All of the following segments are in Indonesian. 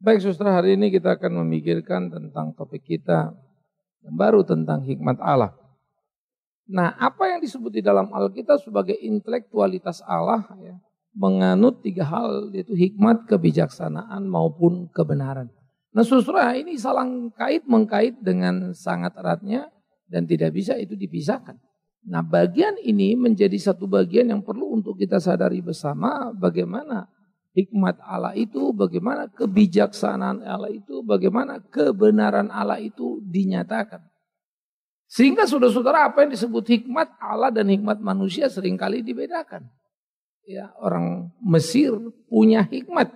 Baik suster hari ini kita akan memikirkan tentang topik kita yang baru tentang hikmat Allah. Nah, apa yang disebut di dalam Alkitab sebagai intelektualitas Allah ya, menganut tiga hal yaitu hikmat, kebijaksanaan maupun kebenaran. Nah, susra ini salang kait mengkait dengan sangat eratnya dan tidak bisa itu dipisahkan. Nah, bagian ini menjadi satu bagian yang perlu untuk kita sadari bersama bagaimana Hikmat Allah itu bagaimana kebijaksanaan Allah itu, bagaimana kebenaran Allah itu dinyatakan. Sehingga saudara-saudara apa yang disebut hikmat Allah dan hikmat manusia seringkali dibedakan. Ya, orang Mesir punya hikmat.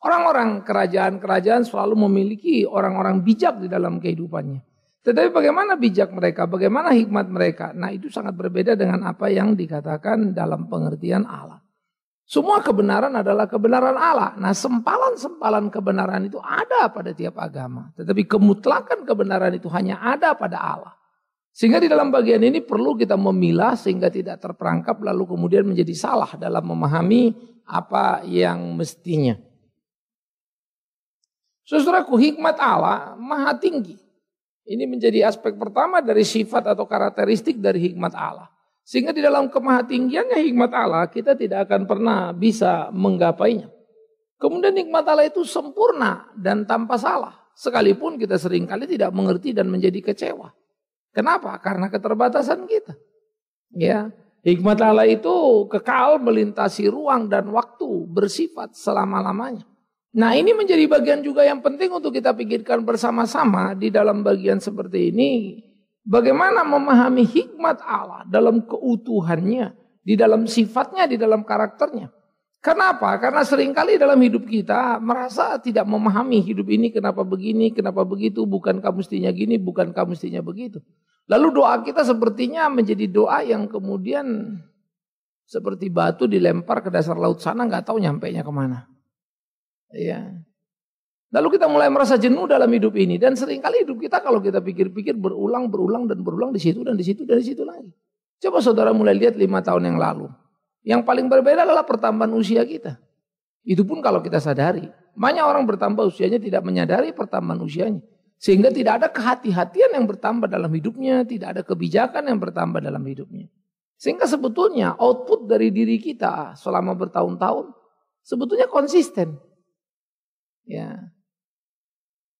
Orang-orang kerajaan-kerajaan selalu memiliki orang-orang bijak di dalam kehidupannya. Tetapi bagaimana bijak mereka, bagaimana hikmat mereka? Nah, itu sangat berbeda dengan apa yang dikatakan dalam pengertian Allah. Semua kebenaran adalah kebenaran Allah. Nah, sempalan-sempalan kebenaran itu ada pada tiap agama, tetapi kemutlakan kebenaran itu hanya ada pada Allah. Sehingga di dalam bagian ini perlu kita memilah sehingga tidak terperangkap lalu kemudian menjadi salah dalam memahami apa yang mestinya. Saudaraku, hikmat Allah maha tinggi. Ini menjadi aspek pertama dari sifat atau karakteristik dari hikmat Allah. Sehingga di dalam kemahatinggiannya hikmat Allah kita tidak akan pernah bisa menggapainya. Kemudian hikmat Allah itu sempurna dan tanpa salah. Sekalipun kita seringkali tidak mengerti dan menjadi kecewa. Kenapa? Karena keterbatasan kita. Ya, hikmat Allah itu kekal melintasi ruang dan waktu, bersifat selama-lamanya. Nah, ini menjadi bagian juga yang penting untuk kita pikirkan bersama-sama di dalam bagian seperti ini Bagaimana memahami hikmat Allah dalam keutuhannya, di dalam sifatnya, di dalam karakternya. Kenapa? Karena seringkali dalam hidup kita merasa tidak memahami hidup ini kenapa begini, kenapa begitu, bukan kamu mestinya gini, bukan kamu mestinya begitu. Lalu doa kita sepertinya menjadi doa yang kemudian seperti batu dilempar ke dasar laut sana nggak tahu nyampe nya kemana. Ya, Lalu kita mulai merasa jenuh dalam hidup ini dan seringkali hidup kita kalau kita pikir-pikir berulang berulang dan berulang di situ dan di situ dan di situ lagi. Coba saudara mulai lihat lima tahun yang lalu. Yang paling berbeda adalah pertambahan usia kita. Itu pun kalau kita sadari. Banyak orang bertambah usianya tidak menyadari pertambahan usianya. Sehingga tidak ada kehati-hatian yang bertambah dalam hidupnya. Tidak ada kebijakan yang bertambah dalam hidupnya. Sehingga sebetulnya output dari diri kita selama bertahun-tahun. Sebetulnya konsisten. Ya,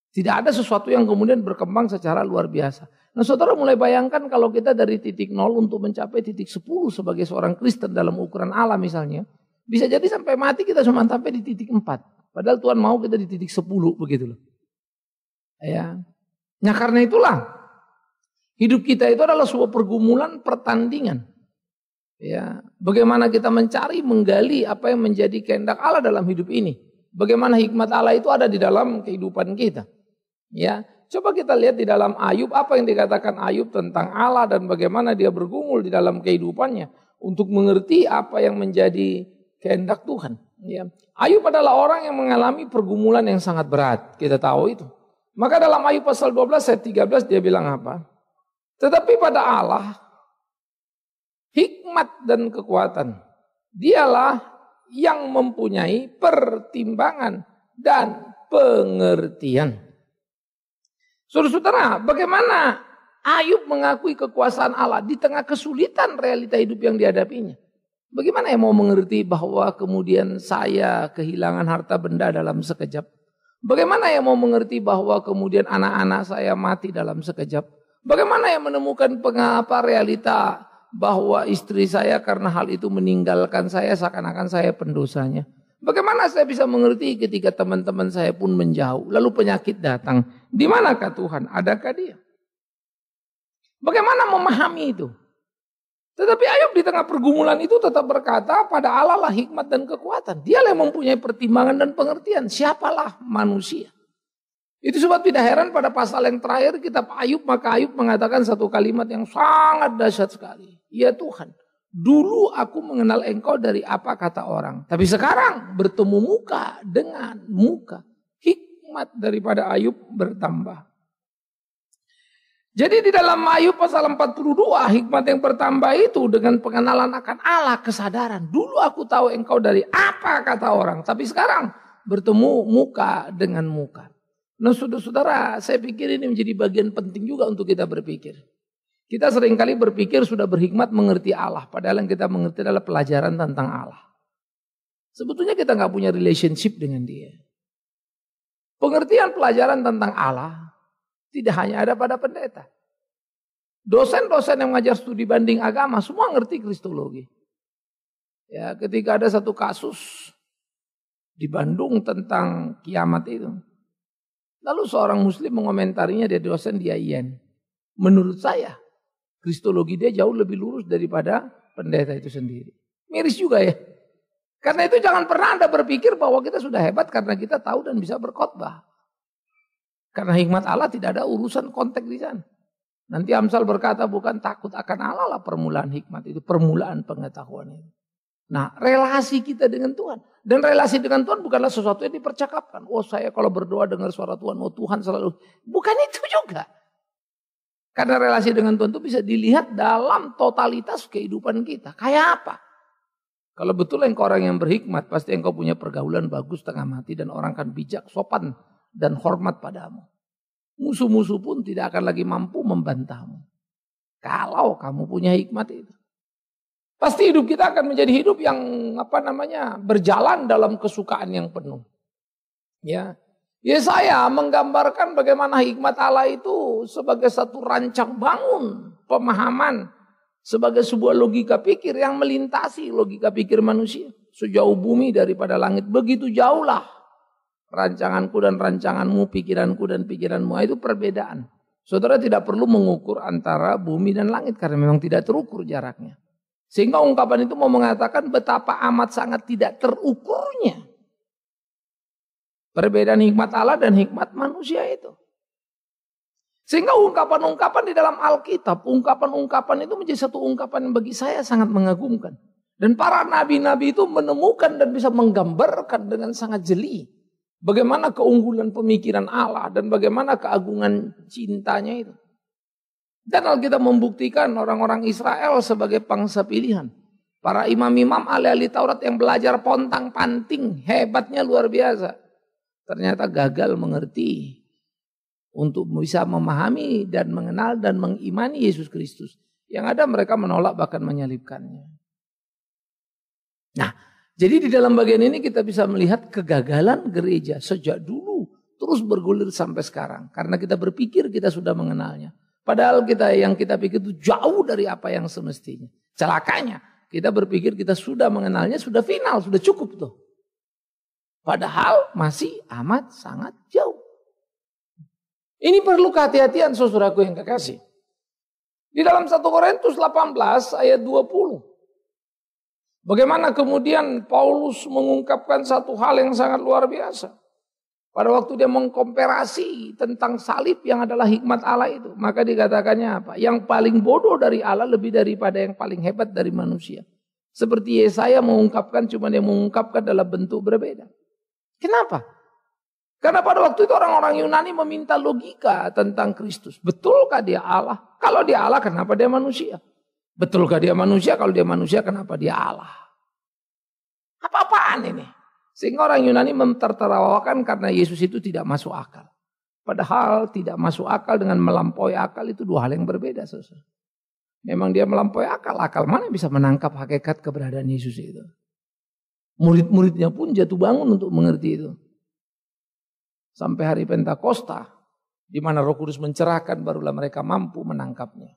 tidak ada sesuatu yang kemudian berkembang secara luar biasa. Nah saudara mulai bayangkan kalau kita dari titik nol untuk mencapai titik sepuluh sebagai seorang Kristen dalam ukuran Allah misalnya. Bisa jadi sampai mati kita cuma sampai di titik empat. Padahal Tuhan mau kita di titik sepuluh begitu loh. Ya. Nah karena itulah hidup kita itu adalah sebuah pergumulan pertandingan. Ya, bagaimana kita mencari, menggali apa yang menjadi kehendak Allah dalam hidup ini? Bagaimana hikmat Allah itu ada di dalam kehidupan kita? Ya, coba kita lihat di dalam Ayub apa yang dikatakan Ayub tentang Allah dan bagaimana dia bergumul di dalam kehidupannya untuk mengerti apa yang menjadi kehendak Tuhan. Ya. Ayub adalah orang yang mengalami pergumulan yang sangat berat. Kita tahu itu. Maka dalam Ayub pasal 12 ayat 13 dia bilang apa? Tetapi pada Allah hikmat dan kekuatan. Dialah yang mempunyai pertimbangan dan pengertian. Saudara-saudara, bagaimana Ayub mengakui kekuasaan Allah di tengah kesulitan realita hidup yang dihadapinya? Bagaimana yang mau mengerti bahwa kemudian saya kehilangan harta benda dalam sekejap? Bagaimana yang mau mengerti bahwa kemudian anak-anak saya mati dalam sekejap? Bagaimana yang menemukan pengapa realita bahwa istri saya karena hal itu meninggalkan saya seakan-akan saya pendosanya? Bagaimana saya bisa mengerti ketika teman-teman saya pun menjauh, lalu penyakit datang? Di manakah Tuhan? Adakah dia? Bagaimana memahami itu? Tetapi Ayub di tengah pergumulan itu tetap berkata, pada Allah lah hikmat dan kekuatan. Dialah yang mempunyai pertimbangan dan pengertian. Siapalah manusia. Itu sebab tidak heran pada pasal yang terakhir kitab Ayub, maka Ayub mengatakan satu kalimat yang sangat dahsyat sekali. Ya Tuhan, Dulu aku mengenal engkau dari apa kata orang. Tapi sekarang bertemu muka dengan muka. Hikmat daripada Ayub bertambah. Jadi di dalam Ayub pasal 42 hikmat yang bertambah itu dengan pengenalan akan Allah kesadaran. Dulu aku tahu engkau dari apa kata orang. Tapi sekarang bertemu muka dengan muka. Nah saudara-saudara saya pikir ini menjadi bagian penting juga untuk kita berpikir. Kita seringkali berpikir sudah berhikmat mengerti Allah, padahal yang kita mengerti adalah pelajaran tentang Allah. Sebetulnya kita nggak punya relationship dengan dia. Pengertian pelajaran tentang Allah tidak hanya ada pada pendeta. Dosen-dosen yang mengajar studi banding agama semua ngerti kristologi. Ya, ketika ada satu kasus di Bandung tentang kiamat itu. Lalu seorang muslim mengomentarinya dia dosen di IAIN. Menurut saya, kristologi dia jauh lebih lurus daripada pendeta itu sendiri. Miris juga ya. Karena itu jangan pernah Anda berpikir bahwa kita sudah hebat karena kita tahu dan bisa berkhotbah. Karena hikmat Allah tidak ada urusan konteks di sana. Nanti Amsal berkata bukan takut akan Allah lah permulaan hikmat itu, permulaan pengetahuan itu. Nah relasi kita dengan Tuhan. Dan relasi dengan Tuhan bukanlah sesuatu yang dipercakapkan. Oh saya kalau berdoa dengar suara Tuhan, oh Tuhan selalu. Bukan itu juga. Karena relasi dengan Tuhan itu bisa dilihat dalam totalitas kehidupan kita. Kayak apa? Kalau betul engkau orang yang berhikmat, pasti engkau punya pergaulan bagus tengah mati dan orang akan bijak, sopan, dan hormat padamu. Musuh-musuh pun tidak akan lagi mampu membantahmu. Kalau kamu punya hikmat itu. Pasti hidup kita akan menjadi hidup yang apa namanya berjalan dalam kesukaan yang penuh. Ya, Yesaya ya, menggambarkan bagaimana hikmat Allah itu sebagai satu rancang bangun pemahaman sebagai sebuah logika pikir yang melintasi logika pikir manusia sejauh bumi daripada langit begitu jauhlah rancanganku dan rancanganmu pikiranku dan pikiranmu itu perbedaan Saudara tidak perlu mengukur antara bumi dan langit karena memang tidak terukur jaraknya. Sehingga ungkapan itu mau mengatakan betapa amat sangat tidak terukurnya Perbedaan hikmat Allah dan hikmat manusia itu. Sehingga ungkapan-ungkapan di dalam Alkitab, ungkapan-ungkapan itu menjadi satu ungkapan yang bagi saya sangat mengagumkan. Dan para nabi-nabi itu menemukan dan bisa menggambarkan dengan sangat jeli bagaimana keunggulan pemikiran Allah dan bagaimana keagungan cintanya itu. Dan Alkitab membuktikan orang-orang Israel sebagai pangsa pilihan. Para imam-imam ahli-ahli Taurat yang belajar pontang-panting, hebatnya luar biasa ternyata gagal mengerti untuk bisa memahami dan mengenal dan mengimani Yesus Kristus. Yang ada mereka menolak bahkan menyalibkannya. Nah, jadi di dalam bagian ini kita bisa melihat kegagalan gereja sejak dulu terus bergulir sampai sekarang karena kita berpikir kita sudah mengenalnya. Padahal kita yang kita pikir itu jauh dari apa yang semestinya. Celakanya, kita berpikir kita sudah mengenalnya, sudah final, sudah cukup tuh. Padahal masih amat sangat jauh. Ini perlu kehati-hatian saudaraku yang kekasih. Di dalam 1 Korintus 18 ayat 20. Bagaimana kemudian Paulus mengungkapkan satu hal yang sangat luar biasa. Pada waktu dia mengkomparasi tentang salib yang adalah hikmat Allah itu. Maka dikatakannya apa? Yang paling bodoh dari Allah lebih daripada yang paling hebat dari manusia. Seperti Yesaya mengungkapkan, cuma dia mengungkapkan dalam bentuk berbeda. Kenapa? Karena pada waktu itu orang-orang Yunani meminta logika tentang Kristus. Betulkah dia Allah? Kalau dia Allah, kenapa dia manusia? Betulkah dia manusia? Kalau dia manusia, kenapa dia Allah? Apa-apaan ini? Sehingga orang Yunani mentertawakan karena Yesus itu tidak masuk akal. Padahal tidak masuk akal dengan melampaui akal itu dua hal yang berbeda. Memang dia melampaui akal. Akal mana bisa menangkap hakikat keberadaan Yesus itu? Murid-muridnya pun jatuh bangun untuk mengerti itu. Sampai hari Pentakosta, di mana Roh Kudus mencerahkan, barulah mereka mampu menangkapnya.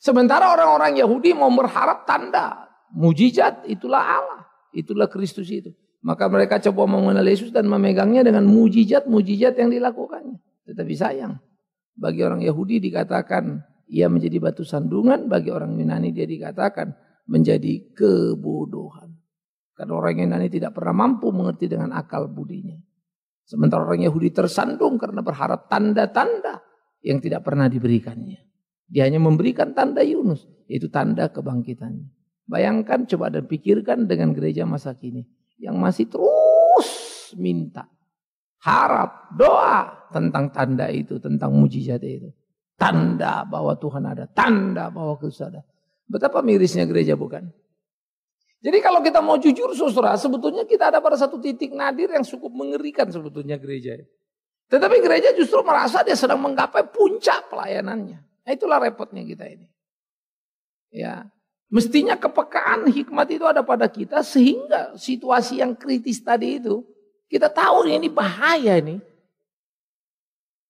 Sementara orang-orang Yahudi mau berharap tanda, mujizat itulah Allah, itulah Kristus itu. Maka mereka coba mengenal Yesus dan memegangnya dengan mujizat-mujizat yang dilakukannya. Tetapi sayang, bagi orang Yahudi dikatakan ia menjadi batu sandungan, bagi orang Yunani dia dikatakan menjadi kebodohan. Karena orang Yunani tidak pernah mampu mengerti dengan akal budinya. Sementara orang Yahudi tersandung karena berharap tanda-tanda yang tidak pernah diberikannya. Dia hanya memberikan tanda Yunus, yaitu tanda kebangkitannya. Bayangkan coba dan pikirkan dengan gereja masa kini yang masih terus minta, harap, doa tentang tanda itu, tentang mujizat itu. Tanda bahwa Tuhan ada, tanda bahwa Kristus ada. Betapa mirisnya gereja bukan? Jadi kalau kita mau jujur saudara, sebetulnya kita ada pada satu titik nadir yang cukup mengerikan sebetulnya gereja. Tetapi gereja justru merasa dia sedang menggapai puncak pelayanannya. Nah itulah repotnya kita ini. Ya, Mestinya kepekaan hikmat itu ada pada kita sehingga situasi yang kritis tadi itu kita tahu ini bahaya ini.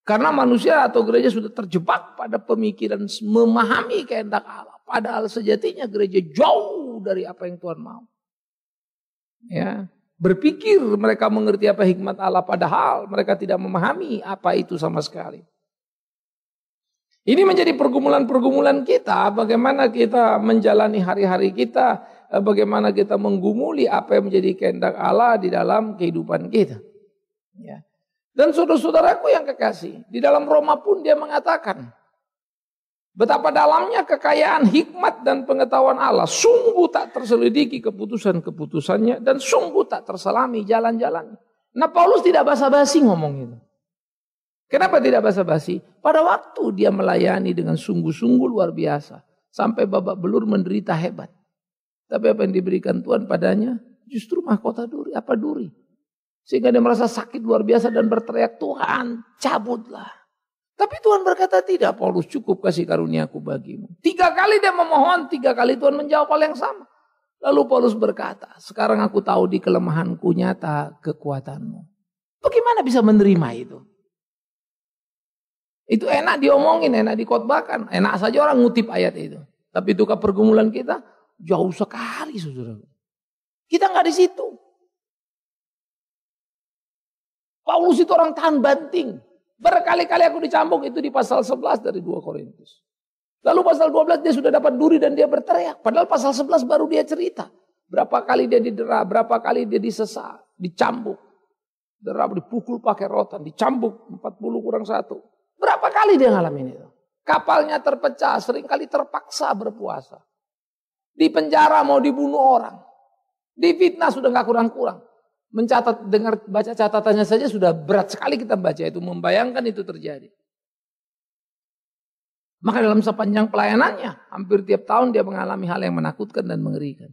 Karena manusia atau gereja sudah terjebak pada pemikiran memahami kehendak Allah. Padahal sejatinya gereja jauh dari apa yang Tuhan mau. Ya, berpikir mereka mengerti apa hikmat Allah padahal mereka tidak memahami apa itu sama sekali. Ini menjadi pergumulan-pergumulan kita, bagaimana kita menjalani hari-hari kita, eh, bagaimana kita menggumuli apa yang menjadi kehendak Allah di dalam kehidupan kita. Ya. Dan saudara-saudaraku yang kekasih, di dalam Roma pun dia mengatakan, Betapa dalamnya kekayaan hikmat dan pengetahuan Allah. Sungguh tak terselidiki keputusan-keputusannya dan sungguh tak terselami jalan-jalannya. Nah Paulus tidak basa-basi ngomong itu. Kenapa tidak basa-basi? Pada waktu dia melayani dengan sungguh-sungguh luar biasa. Sampai babak belur menderita hebat. Tapi apa yang diberikan Tuhan padanya justru mahkota duri. Apa duri? Sehingga dia merasa sakit luar biasa dan berteriak, Tuhan cabutlah. Tapi Tuhan berkata tidak, Paulus cukup kasih karunia Aku bagimu. Tiga kali dia memohon, tiga kali Tuhan menjawab hal yang sama. Lalu Paulus berkata, sekarang aku tahu di kelemahanku nyata kekuatanmu. Bagaimana bisa menerima itu? Itu enak diomongin, enak dikotbahkan. Enak saja orang ngutip ayat itu. Tapi itu pergumulan kita jauh sekali saudara. Kita nggak di situ. Paulus itu orang tahan banting. Berkali-kali aku dicambuk itu di pasal 11 dari 2 Korintus. Lalu pasal 12 dia sudah dapat duri dan dia berteriak. Padahal pasal 11 baru dia cerita. Berapa kali dia didera, berapa kali dia disesa, dicambuk. Dera dipukul pakai rotan, dicambuk 40 kurang satu. Berapa kali dia ngalamin itu? Kapalnya terpecah, seringkali terpaksa berpuasa. Di penjara mau dibunuh orang. Di fitnah sudah nggak kurang-kurang. Mencatat, dengar, baca catatannya saja sudah berat sekali kita baca itu. Membayangkan itu terjadi. Maka dalam sepanjang pelayanannya, hampir tiap tahun dia mengalami hal yang menakutkan dan mengerikan.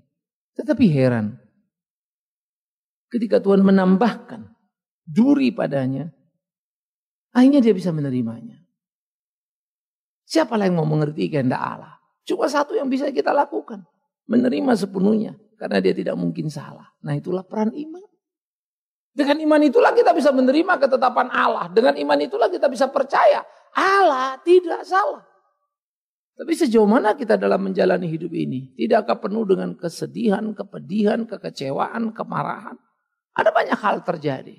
Tetapi heran, ketika Tuhan menambahkan duri padanya, akhirnya dia bisa menerimanya. siapa lagi yang mau mengerti kehendak Allah? Cuma satu yang bisa kita lakukan, menerima sepenuhnya karena dia tidak mungkin salah. Nah itulah peran iman. Dengan iman itulah kita bisa menerima ketetapan Allah. Dengan iman itulah kita bisa percaya Allah tidak salah. Tapi sejauh mana kita dalam menjalani hidup ini? Tidakkah penuh dengan kesedihan, kepedihan, kekecewaan, kemarahan? Ada banyak hal terjadi.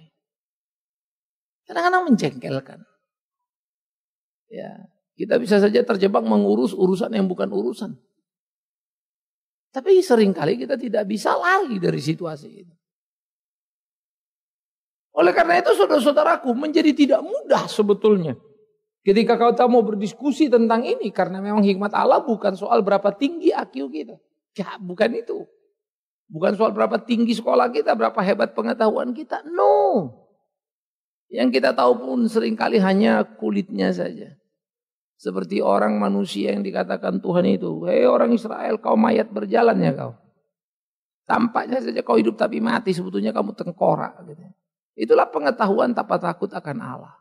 Kadang-kadang menjengkelkan. Ya, kita bisa saja terjebak mengurus urusan yang bukan urusan. Tapi seringkali kita tidak bisa lari dari situasi itu. Oleh karena itu saudara-saudaraku menjadi tidak mudah sebetulnya. Ketika kau tak mau berdiskusi tentang ini. Karena memang hikmat Allah bukan soal berapa tinggi IQ kita. Ya bukan itu. Bukan soal berapa tinggi sekolah kita, berapa hebat pengetahuan kita. No. Yang kita tahu pun seringkali hanya kulitnya saja. Seperti orang manusia yang dikatakan Tuhan itu. Hei orang Israel kau mayat berjalan ya kau. Tampaknya saja kau hidup tapi mati sebetulnya kamu tengkorak. Gitu. Itulah pengetahuan tanpa takut akan Allah.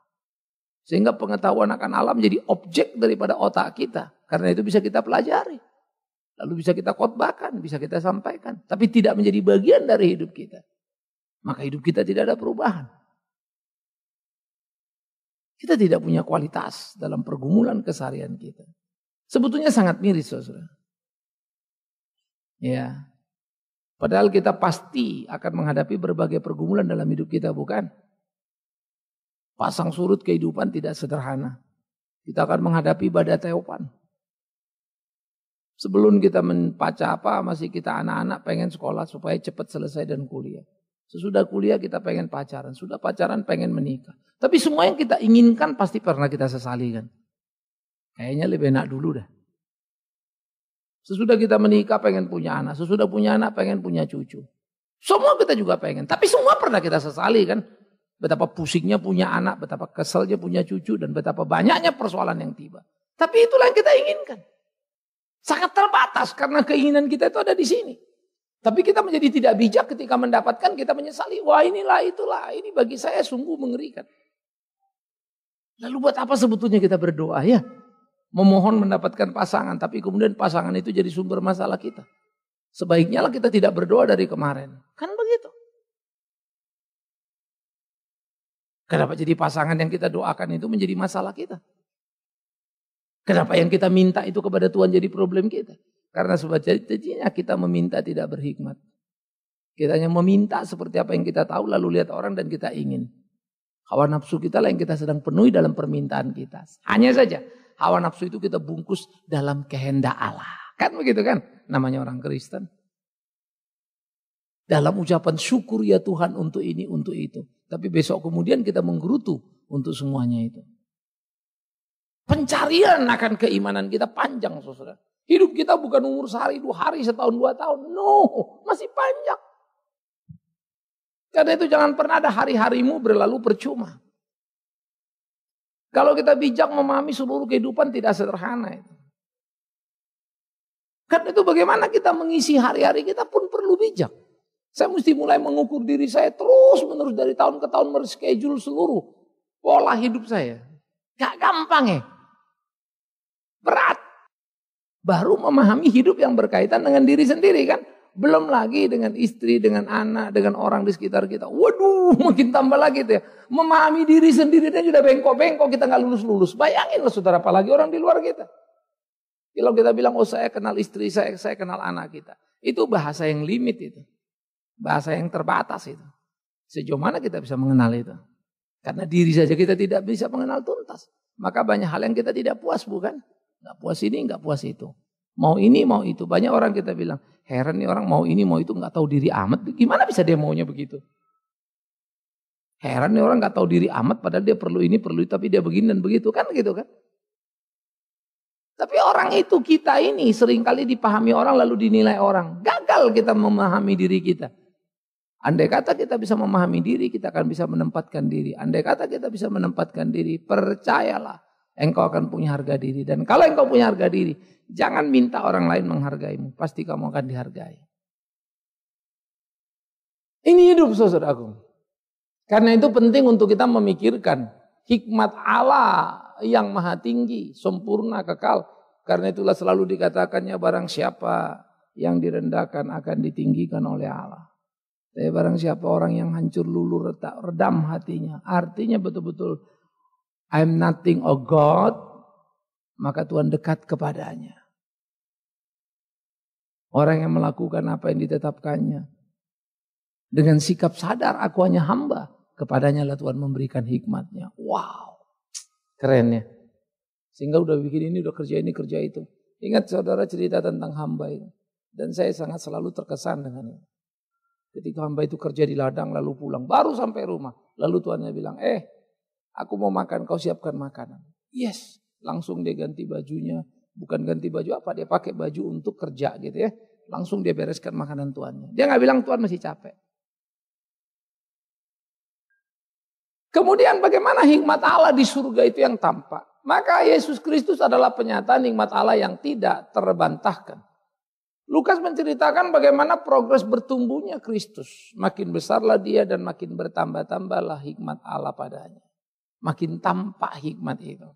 Sehingga pengetahuan akan Allah menjadi objek daripada otak kita. Karena itu bisa kita pelajari. Lalu bisa kita khotbahkan, bisa kita sampaikan. Tapi tidak menjadi bagian dari hidup kita. Maka hidup kita tidak ada perubahan. Kita tidak punya kualitas dalam pergumulan keseharian kita. Sebetulnya sangat miris, saudara. Ya, Padahal kita pasti akan menghadapi berbagai pergumulan dalam hidup kita, bukan? Pasang surut kehidupan tidak sederhana. Kita akan menghadapi badai teopan. Sebelum kita mempaca apa, masih kita anak-anak pengen sekolah supaya cepat selesai dan kuliah. Sesudah kuliah kita pengen pacaran, sudah pacaran pengen menikah. Tapi semua yang kita inginkan pasti pernah kita sesali kan. Kayaknya lebih enak dulu dah. Sesudah kita menikah pengen punya anak, sesudah punya anak pengen punya cucu. Semua kita juga pengen, tapi semua pernah kita sesali kan. Betapa pusingnya punya anak, betapa keselnya punya cucu, dan betapa banyaknya persoalan yang tiba. Tapi itulah yang kita inginkan. Sangat terbatas karena keinginan kita itu ada di sini. Tapi kita menjadi tidak bijak ketika mendapatkan kita menyesali. Wah inilah itulah, ini bagi saya sungguh mengerikan. Lalu buat apa sebetulnya kita berdoa ya? memohon mendapatkan pasangan, tapi kemudian pasangan itu jadi sumber masalah kita. Sebaiknya lah kita tidak berdoa dari kemarin. Kan begitu. Kenapa jadi pasangan yang kita doakan itu menjadi masalah kita? Kenapa yang kita minta itu kepada Tuhan jadi problem kita? Karena sebab sebetulnya kita meminta tidak berhikmat. Kita hanya meminta seperti apa yang kita tahu lalu lihat orang dan kita ingin. Hawa nafsu kita lah yang kita sedang penuhi dalam permintaan kita. Hanya saja hawa nafsu itu kita bungkus dalam kehendak Allah. Kan begitu kan? Namanya orang Kristen. Dalam ucapan syukur ya Tuhan untuk ini, untuk itu. Tapi besok kemudian kita menggerutu untuk semuanya itu. Pencarian akan keimanan kita panjang saudara. Hidup kita bukan umur sehari, dua hari, setahun, dua tahun. No, masih panjang. Karena itu jangan pernah ada hari-harimu berlalu percuma. Kalau kita bijak memahami seluruh kehidupan tidak sederhana itu. Kan itu bagaimana kita mengisi hari-hari kita pun perlu bijak. Saya mesti mulai mengukur diri saya terus menerus dari tahun ke tahun mereschedule seluruh pola hidup saya. Gak gampang ya. Berat. Baru memahami hidup yang berkaitan dengan diri sendiri kan. Belum lagi dengan istri, dengan anak, dengan orang di sekitar kita. Waduh, mungkin tambah lagi tuh ya. Memahami diri sendiri dan sudah bengkok-bengkok kita nggak lulus-lulus. Bayanginlah saudara, apalagi orang di luar kita. Kalau kita bilang, oh saya kenal istri, saya, saya kenal anak kita. Itu bahasa yang limit itu. Bahasa yang terbatas itu. Sejauh mana kita bisa mengenal itu? Karena diri saja kita tidak bisa mengenal tuntas. Maka banyak hal yang kita tidak puas bukan? Nggak puas ini, nggak puas itu. Mau ini, mau itu. Banyak orang kita bilang, Heran nih orang mau ini mau itu nggak tahu diri amat. Gimana bisa dia maunya begitu? Heran nih orang nggak tahu diri amat padahal dia perlu ini perlu itu tapi dia begini dan begitu kan gitu kan. Tapi orang itu kita ini seringkali dipahami orang lalu dinilai orang. Gagal kita memahami diri kita. Andai kata kita bisa memahami diri, kita akan bisa menempatkan diri. Andai kata kita bisa menempatkan diri, percayalah Engkau akan punya harga diri. Dan kalau engkau punya harga diri, jangan minta orang lain menghargaimu. Pasti kamu akan dihargai. Ini hidup saudaraku. Karena itu penting untuk kita memikirkan hikmat Allah yang maha tinggi, sempurna, kekal. Karena itulah selalu dikatakannya barang siapa yang direndahkan akan ditinggikan oleh Allah. Tapi barang siapa orang yang hancur lulu redam hatinya. Artinya betul-betul I'm nothing, or oh God, maka Tuhan dekat kepadanya. Orang yang melakukan apa yang ditetapkannya. Dengan sikap sadar aku hanya hamba. Kepadanya lah Tuhan memberikan hikmatnya. Wow. Keren ya. Sehingga udah bikin ini, udah kerja ini, kerja itu. Ingat saudara cerita tentang hamba itu. Dan saya sangat selalu terkesan dengan itu. Ketika hamba itu kerja di ladang lalu pulang. Baru sampai rumah. Lalu Tuhannya bilang, eh Aku mau makan, kau siapkan makanan. Yes, langsung dia ganti bajunya. Bukan ganti baju apa, dia pakai baju untuk kerja gitu ya. Langsung dia bereskan makanan tuannya. Dia nggak bilang tuan masih capek. Kemudian bagaimana hikmat Allah di surga itu yang tampak. Maka Yesus Kristus adalah penyataan hikmat Allah yang tidak terbantahkan. Lukas menceritakan bagaimana progres bertumbuhnya Kristus. Makin besarlah dia dan makin bertambah-tambahlah hikmat Allah padanya makin tampak hikmat itu.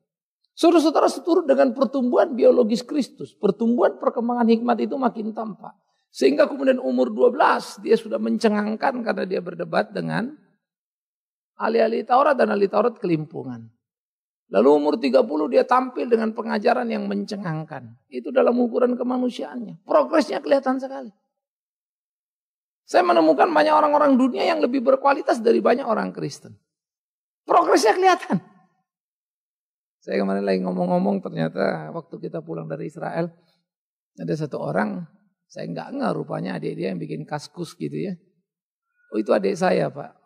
Saudara-saudara seturut dengan pertumbuhan biologis Kristus. Pertumbuhan perkembangan hikmat itu makin tampak. Sehingga kemudian umur 12 dia sudah mencengangkan karena dia berdebat dengan ahli-ahli Taurat dan ahli Taurat kelimpungan. Lalu umur 30 dia tampil dengan pengajaran yang mencengangkan. Itu dalam ukuran kemanusiaannya. Progresnya kelihatan sekali. Saya menemukan banyak orang-orang dunia yang lebih berkualitas dari banyak orang Kristen. Progresnya kelihatan. Saya kemarin lagi ngomong-ngomong ternyata waktu kita pulang dari Israel ada satu orang saya nggak nggak rupanya adik dia yang bikin kaskus gitu ya. Oh itu adik saya pak.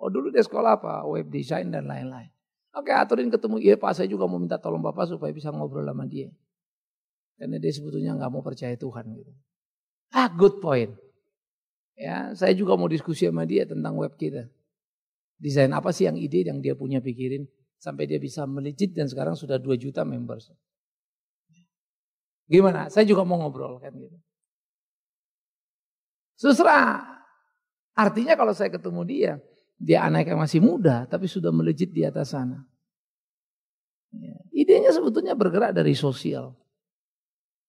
Oh dulu dia sekolah apa? Web design dan lain-lain. Oke aturin ketemu iya pak saya juga mau minta tolong bapak supaya bisa ngobrol sama dia. Karena dia sebetulnya nggak mau percaya Tuhan gitu. Ah good point. Ya saya juga mau diskusi sama dia tentang web kita. Desain apa sih yang ide yang dia punya pikirin sampai dia bisa melicit dan sekarang sudah 2 juta members. Gimana? Saya juga mau ngobrol kan gitu. Susra. Artinya kalau saya ketemu dia, dia anak yang masih muda tapi sudah melejit di atas sana. Ya. Idenya sebetulnya bergerak dari sosial.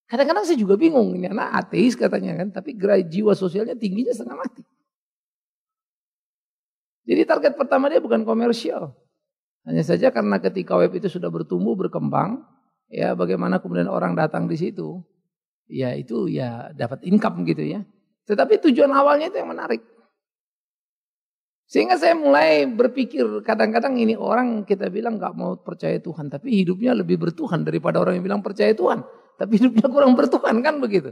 Kadang-kadang saya juga bingung, ini anak ateis katanya kan, tapi gerai jiwa sosialnya tingginya setengah mati. Jadi target pertama dia bukan komersial. Hanya saja karena ketika web itu sudah bertumbuh, berkembang, ya bagaimana kemudian orang datang di situ, ya itu ya dapat income gitu ya. Tetapi tujuan awalnya itu yang menarik. Sehingga saya mulai berpikir kadang-kadang ini orang kita bilang gak mau percaya Tuhan, tapi hidupnya lebih bertuhan daripada orang yang bilang percaya Tuhan, tapi hidupnya kurang bertuhan kan begitu.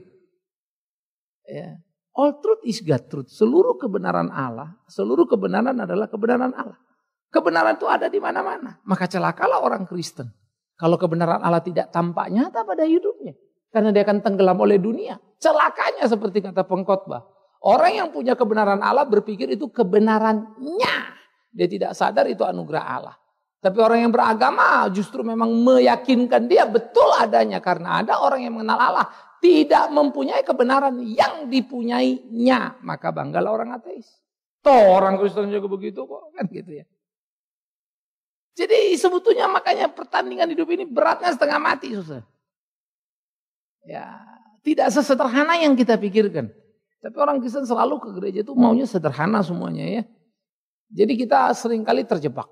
Ya. All truth is God truth. Seluruh kebenaran Allah, seluruh kebenaran adalah kebenaran Allah. Kebenaran itu ada di mana-mana. Maka celakalah orang Kristen. Kalau kebenaran Allah tidak tampak nyata pada hidupnya. Karena dia akan tenggelam oleh dunia. Celakanya seperti kata pengkhotbah. Orang yang punya kebenaran Allah berpikir itu kebenarannya. Dia tidak sadar itu anugerah Allah. Tapi orang yang beragama justru memang meyakinkan dia betul adanya. Karena ada orang yang mengenal Allah tidak mempunyai kebenaran yang dipunyainya, maka banggalah orang ateis. Toh orang Kristen juga begitu kok, kan gitu ya. Jadi sebetulnya makanya pertandingan hidup ini beratnya setengah mati susah. Ya, tidak sesederhana yang kita pikirkan. Tapi orang Kristen selalu ke gereja itu maunya sederhana semuanya ya. Jadi kita seringkali terjebak.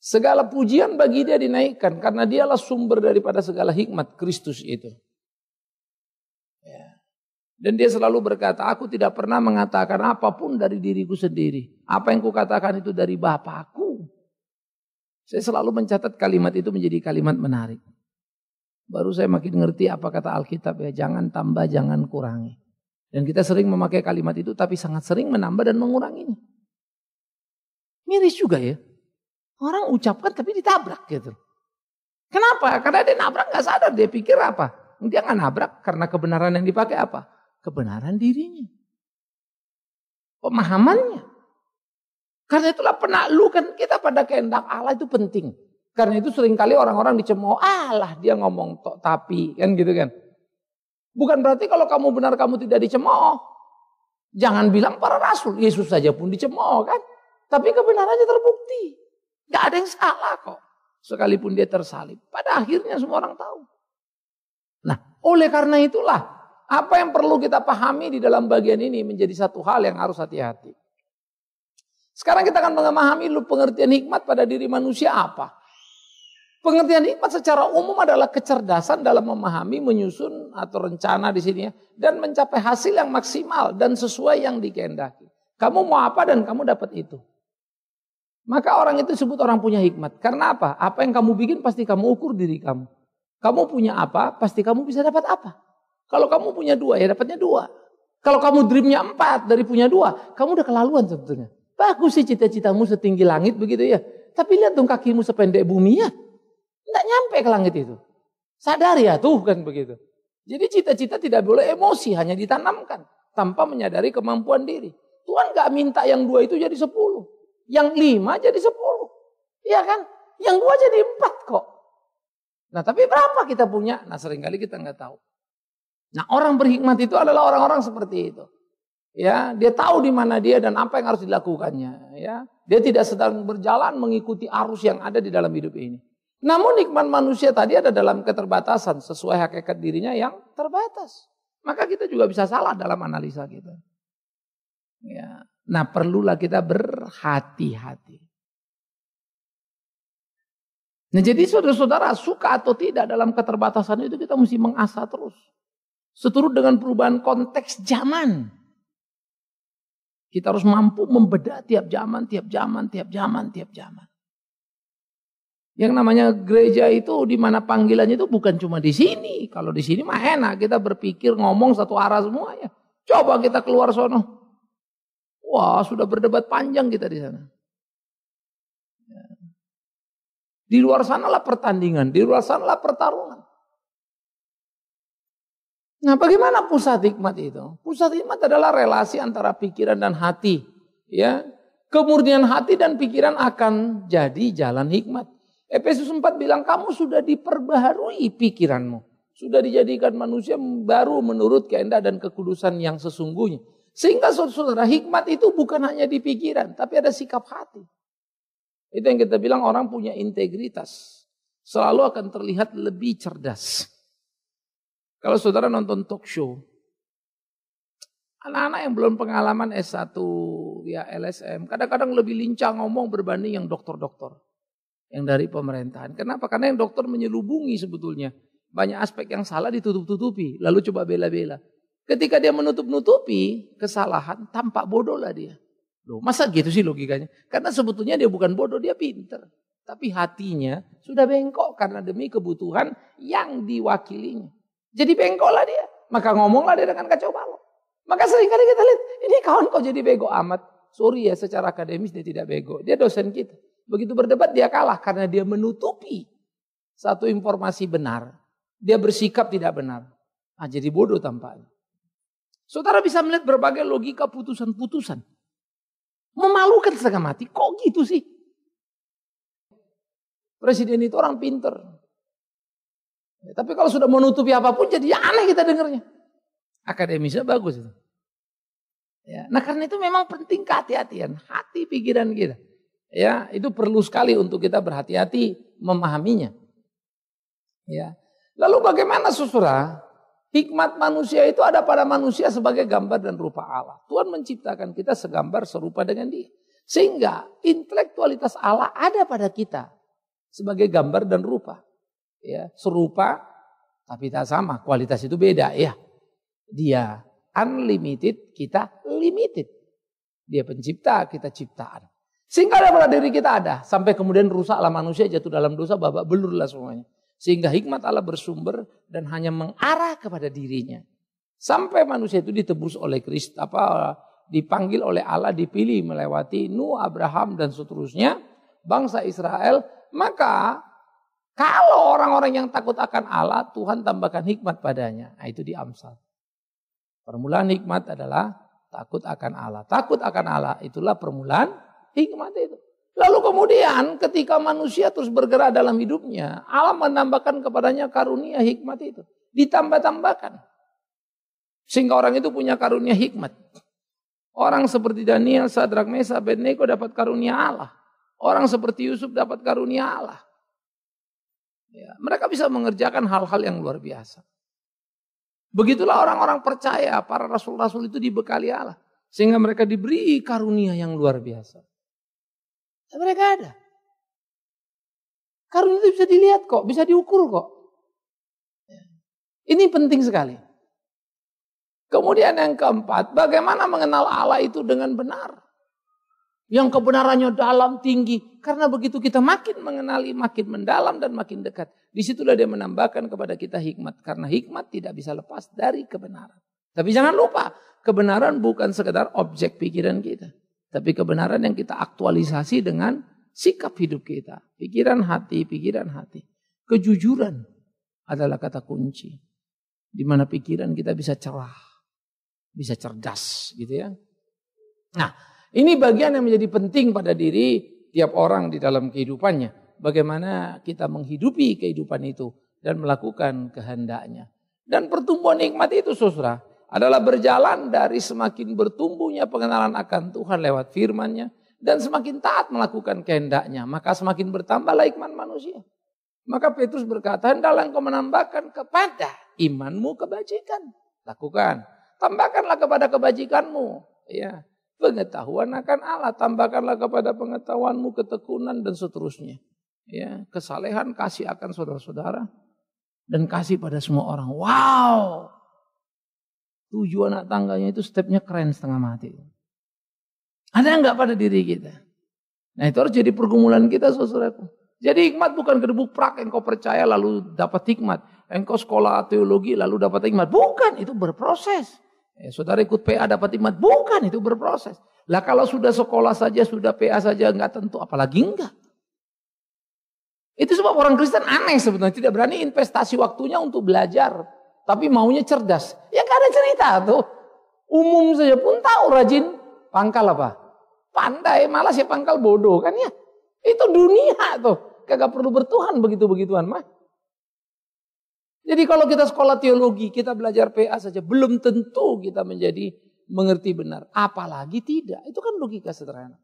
Segala pujian bagi dia dinaikkan karena dialah sumber daripada segala hikmat Kristus itu. Dan dia selalu berkata, aku tidak pernah mengatakan apapun dari diriku sendiri. Apa yang kukatakan itu dari Bapakku. Saya selalu mencatat kalimat itu menjadi kalimat menarik. Baru saya makin ngerti apa kata Alkitab ya, jangan tambah, jangan kurangi. Dan kita sering memakai kalimat itu tapi sangat sering menambah dan menguranginya. Miris juga ya. Orang ucapkan tapi ditabrak gitu. Kenapa? Karena dia nabrak gak sadar, dia pikir apa? Dia gak nabrak karena kebenaran yang dipakai apa? kebenaran dirinya. Pemahamannya. Karena itulah penaklukan kita pada kehendak Allah itu penting. Karena itu seringkali orang-orang dicemooh, Allah dia ngomong tok tapi kan gitu kan. Bukan berarti kalau kamu benar kamu tidak dicemooh. Jangan bilang para rasul, Yesus saja pun dicemooh kan. Tapi kebenarannya terbukti. Gak ada yang salah kok. Sekalipun dia tersalib. Pada akhirnya semua orang tahu. Nah oleh karena itulah apa yang perlu kita pahami di dalam bagian ini menjadi satu hal yang harus hati-hati. Sekarang kita akan memahami lu pengertian hikmat pada diri manusia apa. Pengertian hikmat secara umum adalah kecerdasan dalam memahami, menyusun atau rencana di sini ya, dan mencapai hasil yang maksimal dan sesuai yang dikehendaki. Kamu mau apa dan kamu dapat itu. Maka orang itu sebut orang punya hikmat. Karena apa? Apa yang kamu bikin pasti kamu ukur diri kamu. Kamu punya apa, pasti kamu bisa dapat apa. Kalau kamu punya dua, ya dapatnya dua. Kalau kamu dreamnya empat dari punya dua, kamu udah kelaluan sebetulnya. Bagus sih cita-citamu setinggi langit begitu ya. Tapi lihat dong kakimu sependek bumi ya. Nggak nyampe ke langit itu. Sadar ya tuh kan begitu. Jadi cita-cita tidak boleh emosi, hanya ditanamkan. Tanpa menyadari kemampuan diri. Tuhan gak minta yang dua itu jadi sepuluh. Yang lima jadi sepuluh. Iya kan? Yang dua jadi empat kok. Nah tapi berapa kita punya? Nah seringkali kita nggak tahu. Nah, orang berhikmat itu adalah orang-orang seperti itu. Ya, dia tahu di mana dia dan apa yang harus dilakukannya, ya. Dia tidak sedang berjalan mengikuti arus yang ada di dalam hidup ini. Namun nikmat manusia tadi ada dalam keterbatasan sesuai hakikat dirinya yang terbatas. Maka kita juga bisa salah dalam analisa kita. Ya. Nah, perlulah kita berhati-hati. Nah, jadi saudara-saudara suka atau tidak dalam keterbatasan itu kita mesti mengasah terus. Seturut dengan perubahan konteks zaman. Kita harus mampu membedah tiap zaman, tiap zaman, tiap zaman, tiap zaman. Yang namanya gereja itu di mana panggilannya itu bukan cuma di sini. Kalau di sini mah enak kita berpikir ngomong satu arah semua ya. Coba kita keluar sono. Wah, sudah berdebat panjang kita di sana. Ya. Di luar sanalah pertandingan, di luar sanalah pertarungan. Nah, bagaimana pusat hikmat itu? Pusat hikmat adalah relasi antara pikiran dan hati, ya. Kemurnian hati dan pikiran akan jadi jalan hikmat. Efesus 4 bilang kamu sudah diperbaharui pikiranmu, sudah dijadikan manusia baru menurut kehendak dan kekudusan yang sesungguhnya. Sehingga saudara hikmat itu bukan hanya di pikiran, tapi ada sikap hati. Itu yang kita bilang orang punya integritas. Selalu akan terlihat lebih cerdas. Kalau saudara nonton talk show, anak-anak yang belum pengalaman S1, ya LSM, kadang-kadang lebih lincah ngomong berbanding yang dokter-dokter. Yang dari pemerintahan. Kenapa? Karena yang dokter menyelubungi sebetulnya. Banyak aspek yang salah ditutup-tutupi, lalu coba bela-bela. Ketika dia menutup-nutupi kesalahan, tampak bodoh lah dia. Loh, masa gitu sih logikanya? Karena sebetulnya dia bukan bodoh, dia pinter. Tapi hatinya sudah bengkok karena demi kebutuhan yang diwakilinya. Jadi lah dia. Maka ngomonglah dia dengan kacau balau. Maka seringkali kita lihat, ini kawan kau jadi bego amat. Sorry ya, secara akademis dia tidak bego. Dia dosen kita. Begitu berdebat dia kalah karena dia menutupi satu informasi benar. Dia bersikap tidak benar. Nah, jadi bodoh tampaknya. Saudara bisa melihat berbagai logika putusan-putusan. Memalukan setengah mati. Kok gitu sih? Presiden itu orang pinter. Ya, tapi kalau sudah menutupi apapun jadi aneh kita dengarnya. Akademisnya bagus itu. Ya, nah karena itu memang penting kehati-hatian, hati pikiran kita. Ya, itu perlu sekali untuk kita berhati-hati memahaminya. Ya. Lalu bagaimana susura? Hikmat manusia itu ada pada manusia sebagai gambar dan rupa Allah. Tuhan menciptakan kita segambar serupa dengan dia. Sehingga intelektualitas Allah ada pada kita sebagai gambar dan rupa ya serupa tapi tak sama kualitas itu beda ya dia unlimited kita limited dia pencipta kita ciptaan sehingga daripada diri kita ada sampai kemudian rusaklah manusia jatuh dalam dosa babak belurlah semuanya sehingga hikmat Allah bersumber dan hanya mengarah kepada dirinya sampai manusia itu ditebus oleh Kristus apa dipanggil oleh Allah dipilih melewati Nuh Abraham dan seterusnya bangsa Israel maka kalau orang-orang yang takut akan Allah, Tuhan tambahkan hikmat padanya. Nah, itu di Amsal. Permulaan hikmat adalah takut akan Allah. Takut akan Allah itulah permulaan hikmat itu. Lalu kemudian ketika manusia terus bergerak dalam hidupnya, Allah menambahkan kepadanya karunia hikmat itu. Ditambah-tambahkan. Sehingga orang itu punya karunia hikmat. Orang seperti Daniel, Sadrak, Mesa, Abednego dapat karunia Allah. Orang seperti Yusuf dapat karunia Allah. Ya, mereka bisa mengerjakan hal-hal yang luar biasa. Begitulah orang-orang percaya, para rasul-rasul itu dibekali Allah. Sehingga mereka diberi karunia yang luar biasa. Dan mereka ada. Karunia itu bisa dilihat kok, bisa diukur kok. Ya. Ini penting sekali. Kemudian yang keempat, bagaimana mengenal Allah itu dengan benar yang kebenarannya dalam tinggi. Karena begitu kita makin mengenali, makin mendalam dan makin dekat. Disitulah dia menambahkan kepada kita hikmat. Karena hikmat tidak bisa lepas dari kebenaran. Tapi jangan lupa, kebenaran bukan sekedar objek pikiran kita. Tapi kebenaran yang kita aktualisasi dengan sikap hidup kita. Pikiran hati, pikiran hati. Kejujuran adalah kata kunci. Di mana pikiran kita bisa cerah, bisa cerdas gitu ya. Nah, ini bagian yang menjadi penting pada diri tiap orang di dalam kehidupannya. Bagaimana kita menghidupi kehidupan itu dan melakukan kehendaknya. Dan pertumbuhan nikmat itu susra adalah berjalan dari semakin bertumbuhnya pengenalan akan Tuhan lewat firmannya. dan semakin taat melakukan kehendaknya, maka semakin bertambahlah iman manusia. Maka Petrus berkata, hendaklah engkau menambahkan kepada imanmu kebajikan. Lakukan. Tambahkanlah kepada kebajikanmu. Ya. Pengetahuan akan Allah, tambahkanlah kepada pengetahuanmu ketekunan dan seterusnya. Ya, kesalehan kasih akan saudara-saudara dan kasih pada semua orang. Wow. tujuan anak tangganya itu stepnya keren setengah mati. Ada nggak pada diri kita? Nah itu harus jadi pergumulan kita saudaraku. Jadi hikmat bukan kerbau prak yang kau percaya lalu dapat hikmat. Engkau sekolah teologi lalu dapat hikmat. Bukan, itu berproses. Eh, saudara ikut PA dapat iman, Bukan, itu berproses. Lah kalau sudah sekolah saja, sudah PA saja nggak tentu, apalagi enggak. Itu sebab orang Kristen aneh sebenarnya, tidak berani investasi waktunya untuk belajar. Tapi maunya cerdas. Ya enggak ada cerita tuh. Umum saja pun tahu rajin. Pangkal apa? Pandai, malas ya pangkal bodoh kan ya. Itu dunia tuh. Kagak perlu bertuhan begitu-begituan mah. Jadi kalau kita sekolah teologi, kita belajar PA saja, belum tentu kita menjadi mengerti benar. Apalagi tidak. Itu kan logika sederhana.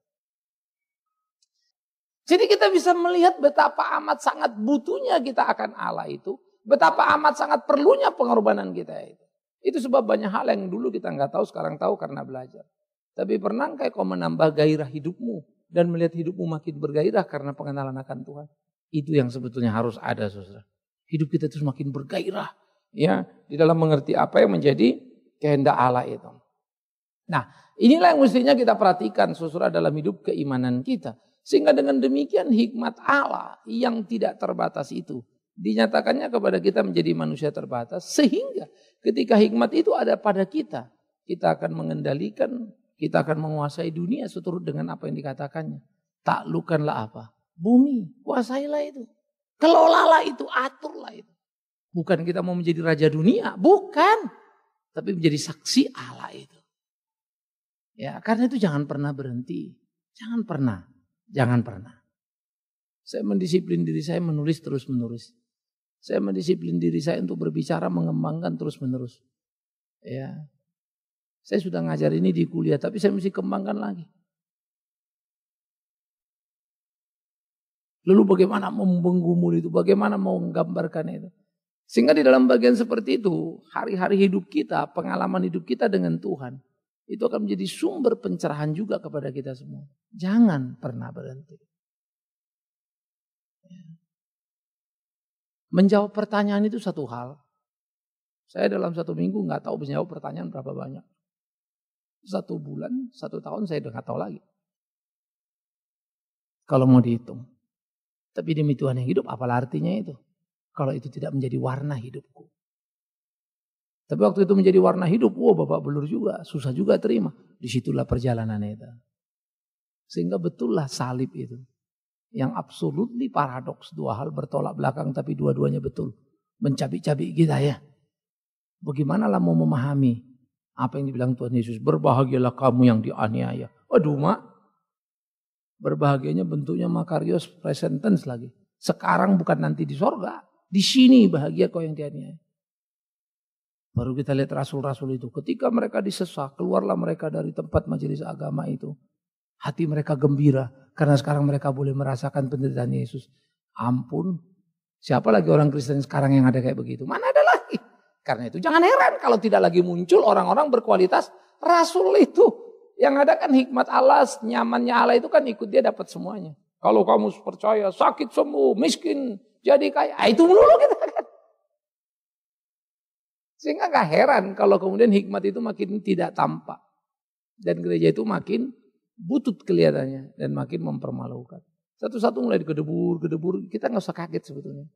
Jadi kita bisa melihat betapa amat sangat butuhnya kita akan Allah itu. Betapa amat sangat perlunya pengorbanan kita itu. Itu sebab banyak hal yang dulu kita nggak tahu, sekarang tahu karena belajar. Tapi pernah kayak kau menambah gairah hidupmu dan melihat hidupmu makin bergairah karena pengenalan akan Tuhan? Itu yang sebetulnya harus ada, saudara. Hidup kita itu semakin bergairah ya di dalam mengerti apa yang menjadi kehendak Allah itu. Nah, inilah yang mestinya kita perhatikan sesudah dalam hidup keimanan kita. Sehingga dengan demikian hikmat Allah yang tidak terbatas itu dinyatakannya kepada kita menjadi manusia terbatas sehingga ketika hikmat itu ada pada kita, kita akan mengendalikan, kita akan menguasai dunia seturut dengan apa yang dikatakannya. Taklukkanlah apa? Bumi, kuasailah itu. Kelolalah itu, aturlah itu. Bukan kita mau menjadi raja dunia, bukan. Tapi menjadi saksi Allah itu. Ya, karena itu jangan pernah berhenti. Jangan pernah, jangan pernah. Saya mendisiplin diri saya menulis terus-menerus. Saya mendisiplin diri saya untuk berbicara, mengembangkan terus-menerus. Ya. Saya sudah ngajar ini di kuliah, tapi saya mesti kembangkan lagi. Lalu bagaimana membenggumul itu, bagaimana mau menggambarkan itu. Sehingga di dalam bagian seperti itu, hari-hari hidup kita, pengalaman hidup kita dengan Tuhan, itu akan menjadi sumber pencerahan juga kepada kita semua. Jangan pernah berhenti. Ya. Menjawab pertanyaan itu satu hal. Saya dalam satu minggu nggak tahu menjawab pertanyaan berapa banyak. Satu bulan, satu tahun saya udah nggak tahu lagi. Kalau mau dihitung. Tapi demi Tuhan yang hidup, apalah artinya itu? Kalau itu tidak menjadi warna hidupku. Tapi waktu itu menjadi warna hidup, wah bapak belur juga, susah juga terima. Disitulah perjalanan itu. Sehingga betullah salib itu. Yang absolut di paradoks, dua hal bertolak belakang tapi dua-duanya betul. Mencabik-cabik kita ya. Bagaimanalah mau memahami apa yang dibilang Tuhan Yesus. Berbahagialah kamu yang dianiaya. Aduh mak, Berbahagianya bentuknya makarios present tense lagi. Sekarang bukan nanti di sorga. Di sini bahagia kau yang dianiaya. Baru kita lihat rasul-rasul itu. Ketika mereka disesak, keluarlah mereka dari tempat majelis agama itu. Hati mereka gembira. Karena sekarang mereka boleh merasakan penderitaan Yesus. Ampun. Siapa lagi orang Kristen sekarang yang ada kayak begitu? Mana ada lagi? Karena itu jangan heran kalau tidak lagi muncul orang-orang berkualitas rasul itu. Yang ada kan hikmat Allah, nyamannya Allah itu kan ikut dia dapat semuanya. Kalau kamu percaya sakit sembuh, miskin, jadi kaya. Ah, itu melulu kita kan. Sehingga gak heran kalau kemudian hikmat itu makin tidak tampak. Dan gereja itu makin butut kelihatannya dan makin mempermalukan. Satu-satu mulai digedebur, gedebur, kita nggak usah kaget sebetulnya.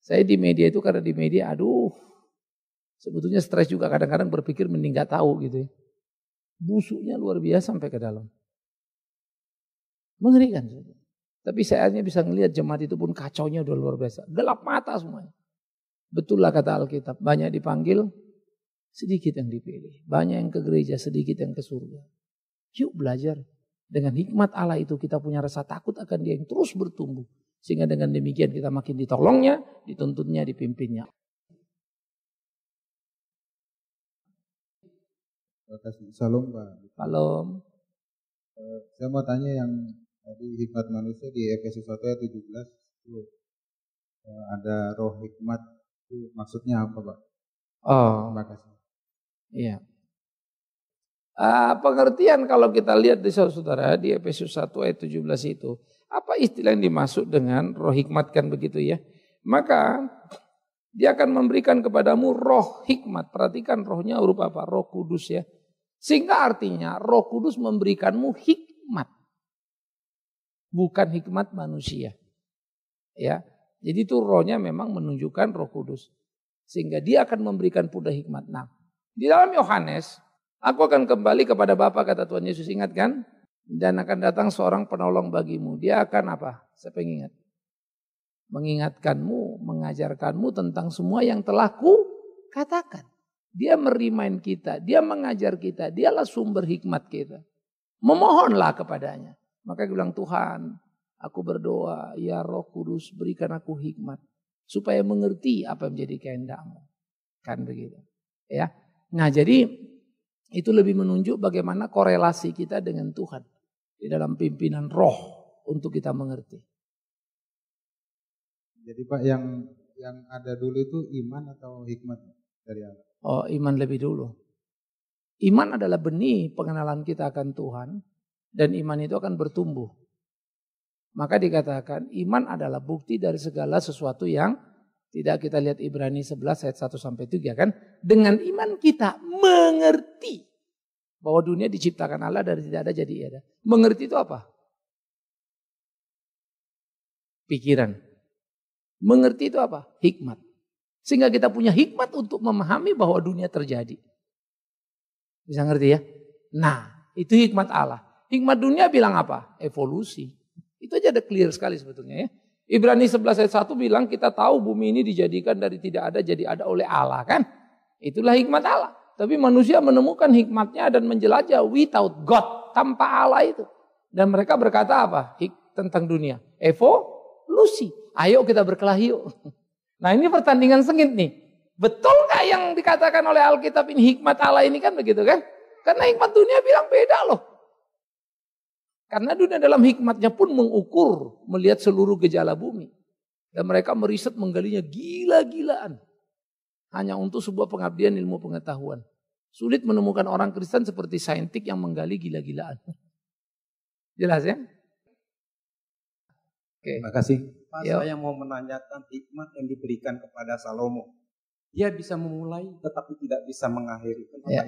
Saya di media itu karena di media, aduh, sebetulnya stres juga kadang-kadang berpikir mending gak tahu gitu ya busuknya luar biasa sampai ke dalam. Mengerikan. Tapi saya hanya bisa melihat jemaat itu pun kacaunya udah luar biasa. Gelap mata semuanya. Betul lah kata Alkitab. Banyak dipanggil, sedikit yang dipilih. Banyak yang ke gereja, sedikit yang ke surga. Yuk belajar. Dengan hikmat Allah itu kita punya rasa takut akan dia yang terus bertumbuh. Sehingga dengan demikian kita makin ditolongnya, dituntutnya, dipimpinnya. kasih salam Pak. Salam. saya mau tanya yang tadi hikmat manusia di Efesus 1 ayat 17 itu eh, ada roh hikmat itu maksudnya apa Pak? Oh. Terima kasih. Iya. Uh, pengertian kalau kita lihat di saudara di Efesus 1 ayat 17 itu apa istilah yang dimaksud dengan roh hikmat kan begitu ya? Maka dia akan memberikan kepadamu roh hikmat. Perhatikan rohnya huruf apa? Roh kudus ya. Sehingga artinya roh kudus memberikanmu hikmat. Bukan hikmat manusia. Ya, Jadi itu rohnya memang menunjukkan roh kudus. Sehingga dia akan memberikan pula hikmat. Nah di dalam Yohanes, aku akan kembali kepada Bapa kata Tuhan Yesus ingatkan. Dan akan datang seorang penolong bagimu. Dia akan apa? Saya pengen ingat. Mengingatkanmu, mengajarkanmu tentang semua yang telah ku katakan. Dia merimain kita, dia mengajar kita, dialah sumber hikmat kita. Memohonlah kepadanya. Maka dia bilang, Tuhan, aku berdoa, ya roh kudus berikan aku hikmat. Supaya mengerti apa yang menjadi kehendakmu. Kan begitu. ya. Nah jadi itu lebih menunjuk bagaimana korelasi kita dengan Tuhan. Di dalam pimpinan roh untuk kita mengerti. Jadi Pak yang yang ada dulu itu iman atau hikmat dari Allah? oh, iman lebih dulu. Iman adalah benih pengenalan kita akan Tuhan dan iman itu akan bertumbuh. Maka dikatakan iman adalah bukti dari segala sesuatu yang tidak kita lihat Ibrani 11 ayat 1 sampai 3 ya kan. Dengan iman kita mengerti bahwa dunia diciptakan Allah dari tidak ada jadi ada. Mengerti itu apa? Pikiran. Mengerti itu apa? Hikmat. Sehingga kita punya hikmat untuk memahami bahwa dunia terjadi. Bisa ngerti ya? Nah, itu hikmat Allah. Hikmat dunia bilang apa? Evolusi. Itu aja ada clear sekali sebetulnya ya. Ibrani 11 ayat 1 bilang kita tahu bumi ini dijadikan dari tidak ada jadi ada oleh Allah kan. Itulah hikmat Allah. Tapi manusia menemukan hikmatnya dan menjelajah without God, tanpa Allah itu. Dan mereka berkata apa? Hik tentang dunia. Evolusi. Ayo kita berkelahi yuk. Nah ini pertandingan sengit nih. Betul nggak yang dikatakan oleh Alkitab ini hikmat Allah ini kan begitu kan? Karena hikmat dunia bilang beda loh. Karena dunia dalam hikmatnya pun mengukur, melihat seluruh gejala bumi. Dan mereka meriset menggalinya gila-gilaan. Hanya untuk sebuah pengabdian ilmu pengetahuan. Sulit menemukan orang Kristen seperti saintik yang menggali gila-gilaan. Jelas ya? Oke. Terima kasih. Pak, Yo. saya mau menanyakan hikmat yang diberikan kepada Salomo. Dia bisa memulai tetapi tidak bisa mengakhiri. ya.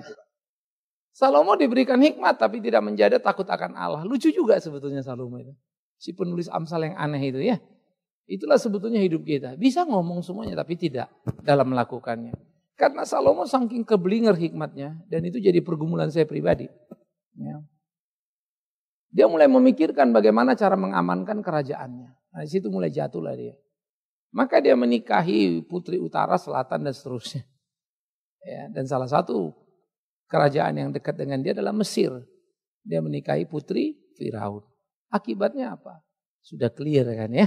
Salomo diberikan hikmat tapi tidak menjadi takut akan Allah. Lucu juga sebetulnya Salomo itu. Si penulis Amsal yang aneh itu ya. Itulah sebetulnya hidup kita. Bisa ngomong semuanya tapi tidak dalam melakukannya. Karena Salomo saking keblinger hikmatnya dan itu jadi pergumulan saya pribadi. Ya. Dia mulai memikirkan bagaimana cara mengamankan kerajaannya. Nah, di situ mulai jatuhlah dia. Maka dia menikahi putri utara, selatan dan seterusnya. Ya, dan salah satu kerajaan yang dekat dengan dia adalah Mesir. Dia menikahi putri Firaun. Akibatnya apa? Sudah clear kan ya.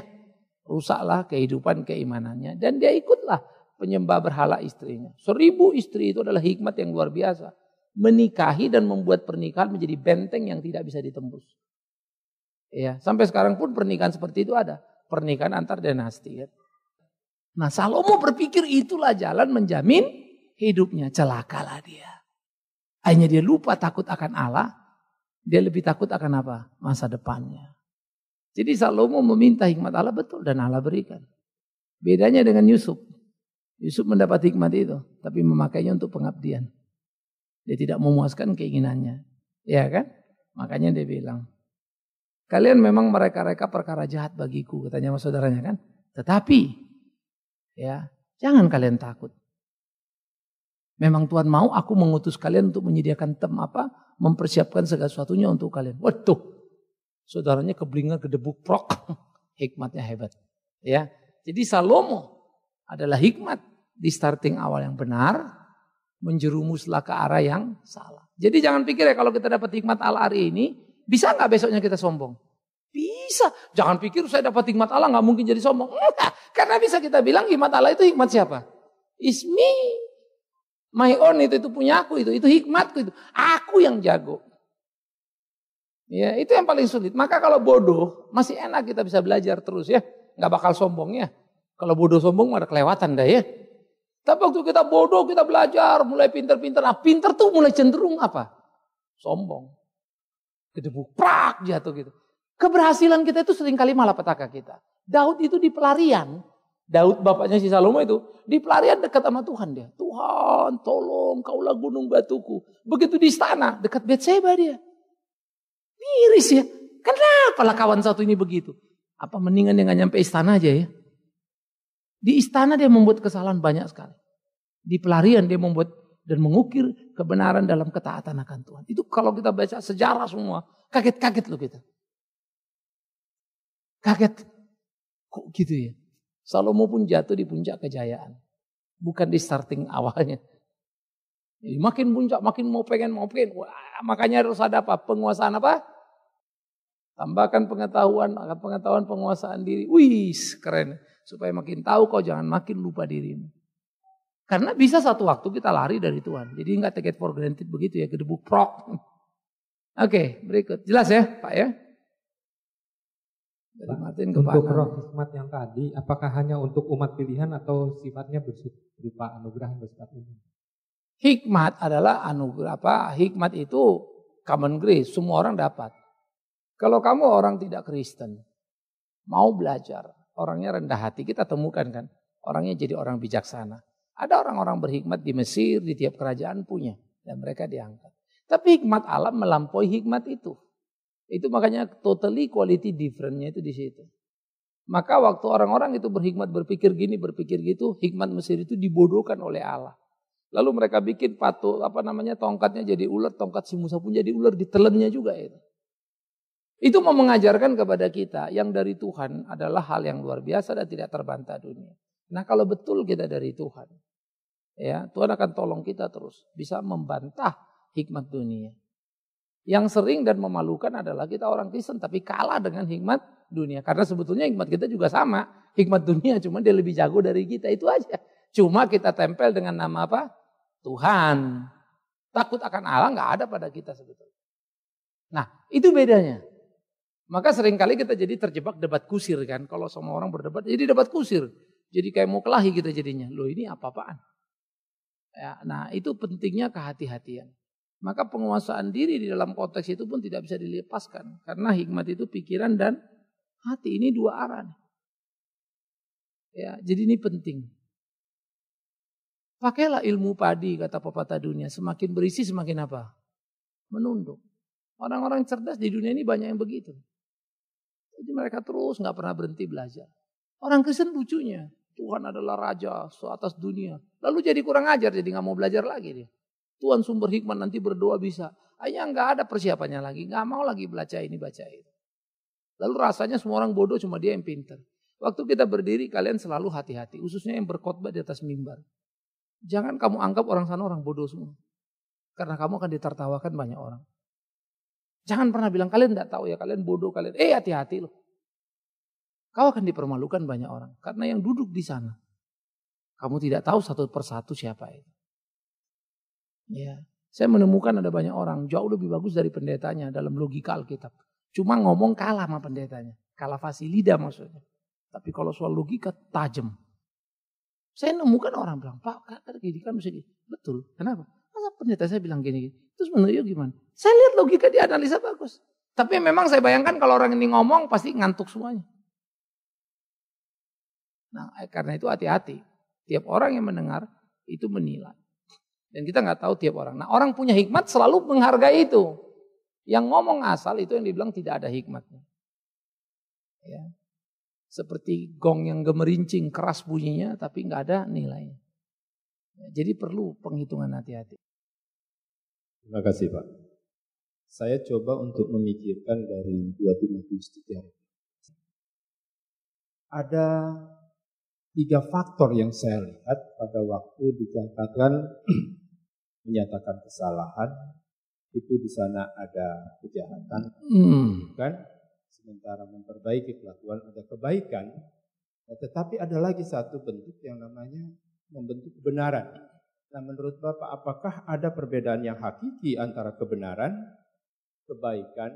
Rusaklah kehidupan keimanannya dan dia ikutlah penyembah berhala istrinya. Seribu istri itu adalah hikmat yang luar biasa menikahi dan membuat pernikahan menjadi benteng yang tidak bisa ditembus. Ya, sampai sekarang pun pernikahan seperti itu ada, pernikahan antar dinasti. Ya. Nah, Salomo berpikir itulah jalan menjamin hidupnya. Celakalah dia. Hanya dia lupa takut akan Allah, dia lebih takut akan apa? Masa depannya. Jadi Salomo meminta hikmat Allah betul dan Allah berikan. Bedanya dengan Yusuf. Yusuf mendapat hikmat itu, tapi memakainya untuk pengabdian. Dia tidak memuaskan keinginannya. Ya kan? Makanya dia bilang, kalian memang mereka-reka perkara jahat bagiku, katanya sama saudaranya kan. Tetapi, ya jangan kalian takut. Memang Tuhan mau aku mengutus kalian untuk menyediakan tem apa? Mempersiapkan segala sesuatunya untuk kalian. Waduh, saudaranya keblinger kedebuk prok. Hikmatnya hebat. Ya, Jadi Salomo adalah hikmat di starting awal yang benar menjerumuslah ke arah yang salah. Jadi jangan pikir ya kalau kita dapat hikmat al-ari ini, bisa nggak besoknya kita sombong? Bisa. Jangan pikir saya dapat hikmat Allah nggak mungkin jadi sombong. Enggak. Karena bisa kita bilang hikmat Allah itu hikmat siapa? Ismi. My own itu, itu punya aku itu. Itu hikmatku itu. Aku yang jago. Ya, itu yang paling sulit. Maka kalau bodoh masih enak kita bisa belajar terus ya. Nggak bakal sombong ya. Kalau bodoh sombong ada kelewatan dah ya. Tapi waktu kita bodoh, kita belajar, mulai pinter-pinter. Nah, pinter tuh mulai cenderung apa? Sombong. Gedebuk, prak, jatuh gitu. Keberhasilan kita itu seringkali petaka kita. Daud itu di pelarian. Daud bapaknya si Salomo itu. Di pelarian dekat sama Tuhan dia. Tuhan tolong kaulah gunung batuku. Begitu di istana dekat Betseba dia. Miris ya. Kenapa lah kawan satu ini begitu? Apa mendingan dengan nyampe istana aja ya? Di istana dia membuat kesalahan banyak sekali. Di pelarian dia membuat dan mengukir kebenaran dalam ketaatan akan Tuhan. Itu kalau kita baca sejarah semua, kaget-kaget loh kita. Kaget. Kok gitu ya? Salomo pun jatuh di puncak kejayaan. Bukan di starting awalnya. Jadi makin puncak, makin mau pengen, mau pengen. Wah, makanya harus ada apa? Penguasaan apa? Tambahkan pengetahuan, pengetahuan penguasaan diri. Wih, keren. Supaya makin tahu kau jangan makin lupa dirimu. Karena bisa satu waktu kita lari dari Tuhan. Jadi nggak take it for granted begitu ya, gedebuk prok. Oke, okay, berikut. Jelas ya Pak ya? Dari Martin ke Untuk roh hikmat yang tadi, apakah hanya untuk umat pilihan atau sifatnya berupa anugerah yang bersifat ini Hikmat adalah anugerah apa? Hikmat itu common grace, semua orang dapat. Kalau kamu orang tidak Kristen, mau belajar, orangnya rendah hati kita temukan kan. Orangnya jadi orang bijaksana. Ada orang-orang berhikmat di Mesir, di tiap kerajaan punya. Dan mereka diangkat. Tapi hikmat alam melampaui hikmat itu. Itu makanya totally quality differentnya itu di situ. Maka waktu orang-orang itu berhikmat berpikir gini, berpikir gitu, hikmat Mesir itu dibodohkan oleh Allah. Lalu mereka bikin patuh, apa namanya tongkatnya jadi ular, tongkat si Musa pun jadi ular, ditelannya juga itu. Itu mau mengajarkan kepada kita yang dari Tuhan adalah hal yang luar biasa dan tidak terbantah dunia. Nah kalau betul kita dari Tuhan, ya Tuhan akan tolong kita terus bisa membantah hikmat dunia. Yang sering dan memalukan adalah kita orang Kristen tapi kalah dengan hikmat dunia. Karena sebetulnya hikmat kita juga sama. Hikmat dunia cuma dia lebih jago dari kita itu aja. Cuma kita tempel dengan nama apa? Tuhan. Takut akan Allah nggak ada pada kita sebetulnya. Nah itu bedanya. Maka seringkali kita jadi terjebak debat kusir kan. Kalau semua orang berdebat jadi debat kusir. Jadi kayak mau kelahi kita jadinya. Loh ini apa-apaan? Ya, nah itu pentingnya kehati-hatian. Maka penguasaan diri di dalam konteks itu pun tidak bisa dilepaskan. Karena hikmat itu pikiran dan hati. Ini dua arah. Ya, jadi ini penting. Pakailah ilmu padi kata pepatah dunia. Semakin berisi semakin apa? Menunduk. Orang-orang cerdas di dunia ini banyak yang begitu. Jadi mereka terus nggak pernah berhenti belajar. Orang Kristen lucunya, Tuhan adalah raja atas dunia. Lalu jadi kurang ajar, jadi nggak mau belajar lagi dia. Tuhan sumber hikmat nanti berdoa bisa. Hanya nggak ada persiapannya lagi, nggak mau lagi baca ini baca itu. Lalu rasanya semua orang bodoh cuma dia yang pinter. Waktu kita berdiri kalian selalu hati-hati, khususnya yang berkhotbah di atas mimbar. Jangan kamu anggap orang sana orang bodoh semua. Karena kamu akan ditertawakan banyak orang. Jangan pernah bilang kalian tidak tahu ya, kalian bodoh, kalian eh hati-hati loh. Kau akan dipermalukan banyak orang karena yang duduk di sana kamu tidak tahu satu persatu siapa itu. Ya, saya menemukan ada banyak orang jauh lebih bagus dari pendetanya dalam logika Alkitab. Cuma ngomong kalah sama pendetanya, kalah fasilida maksudnya. Tapi kalau soal logika tajam. Saya nemukan orang bilang, Pak, pendidikan mesti gini. Betul, kenapa? pendeta saya bilang gini, gini. Terus menurut gimana? Saya lihat logika dia analisa bagus. Tapi memang saya bayangkan kalau orang ini ngomong pasti ngantuk semuanya. Nah eh, karena itu hati-hati. Tiap orang yang mendengar itu menilai. Dan kita nggak tahu tiap orang. Nah orang punya hikmat selalu menghargai itu. Yang ngomong asal itu yang dibilang tidak ada hikmatnya. Ya. Seperti gong yang gemerincing keras bunyinya tapi nggak ada nilainya. Ya, jadi perlu penghitungan hati-hati. Terima kasih Pak. Saya coba untuk memikirkan dari dua Timotius tiga. Ada tiga faktor yang saya lihat pada waktu dikatakan menyatakan kesalahan itu di sana ada kejahatan, hmm. kan? Sementara memperbaiki kelakuan ada kebaikan, ya tetapi ada lagi satu bentuk yang namanya membentuk kebenaran. Nah, menurut Bapak, apakah ada perbedaan yang hakiki antara kebenaran, kebaikan,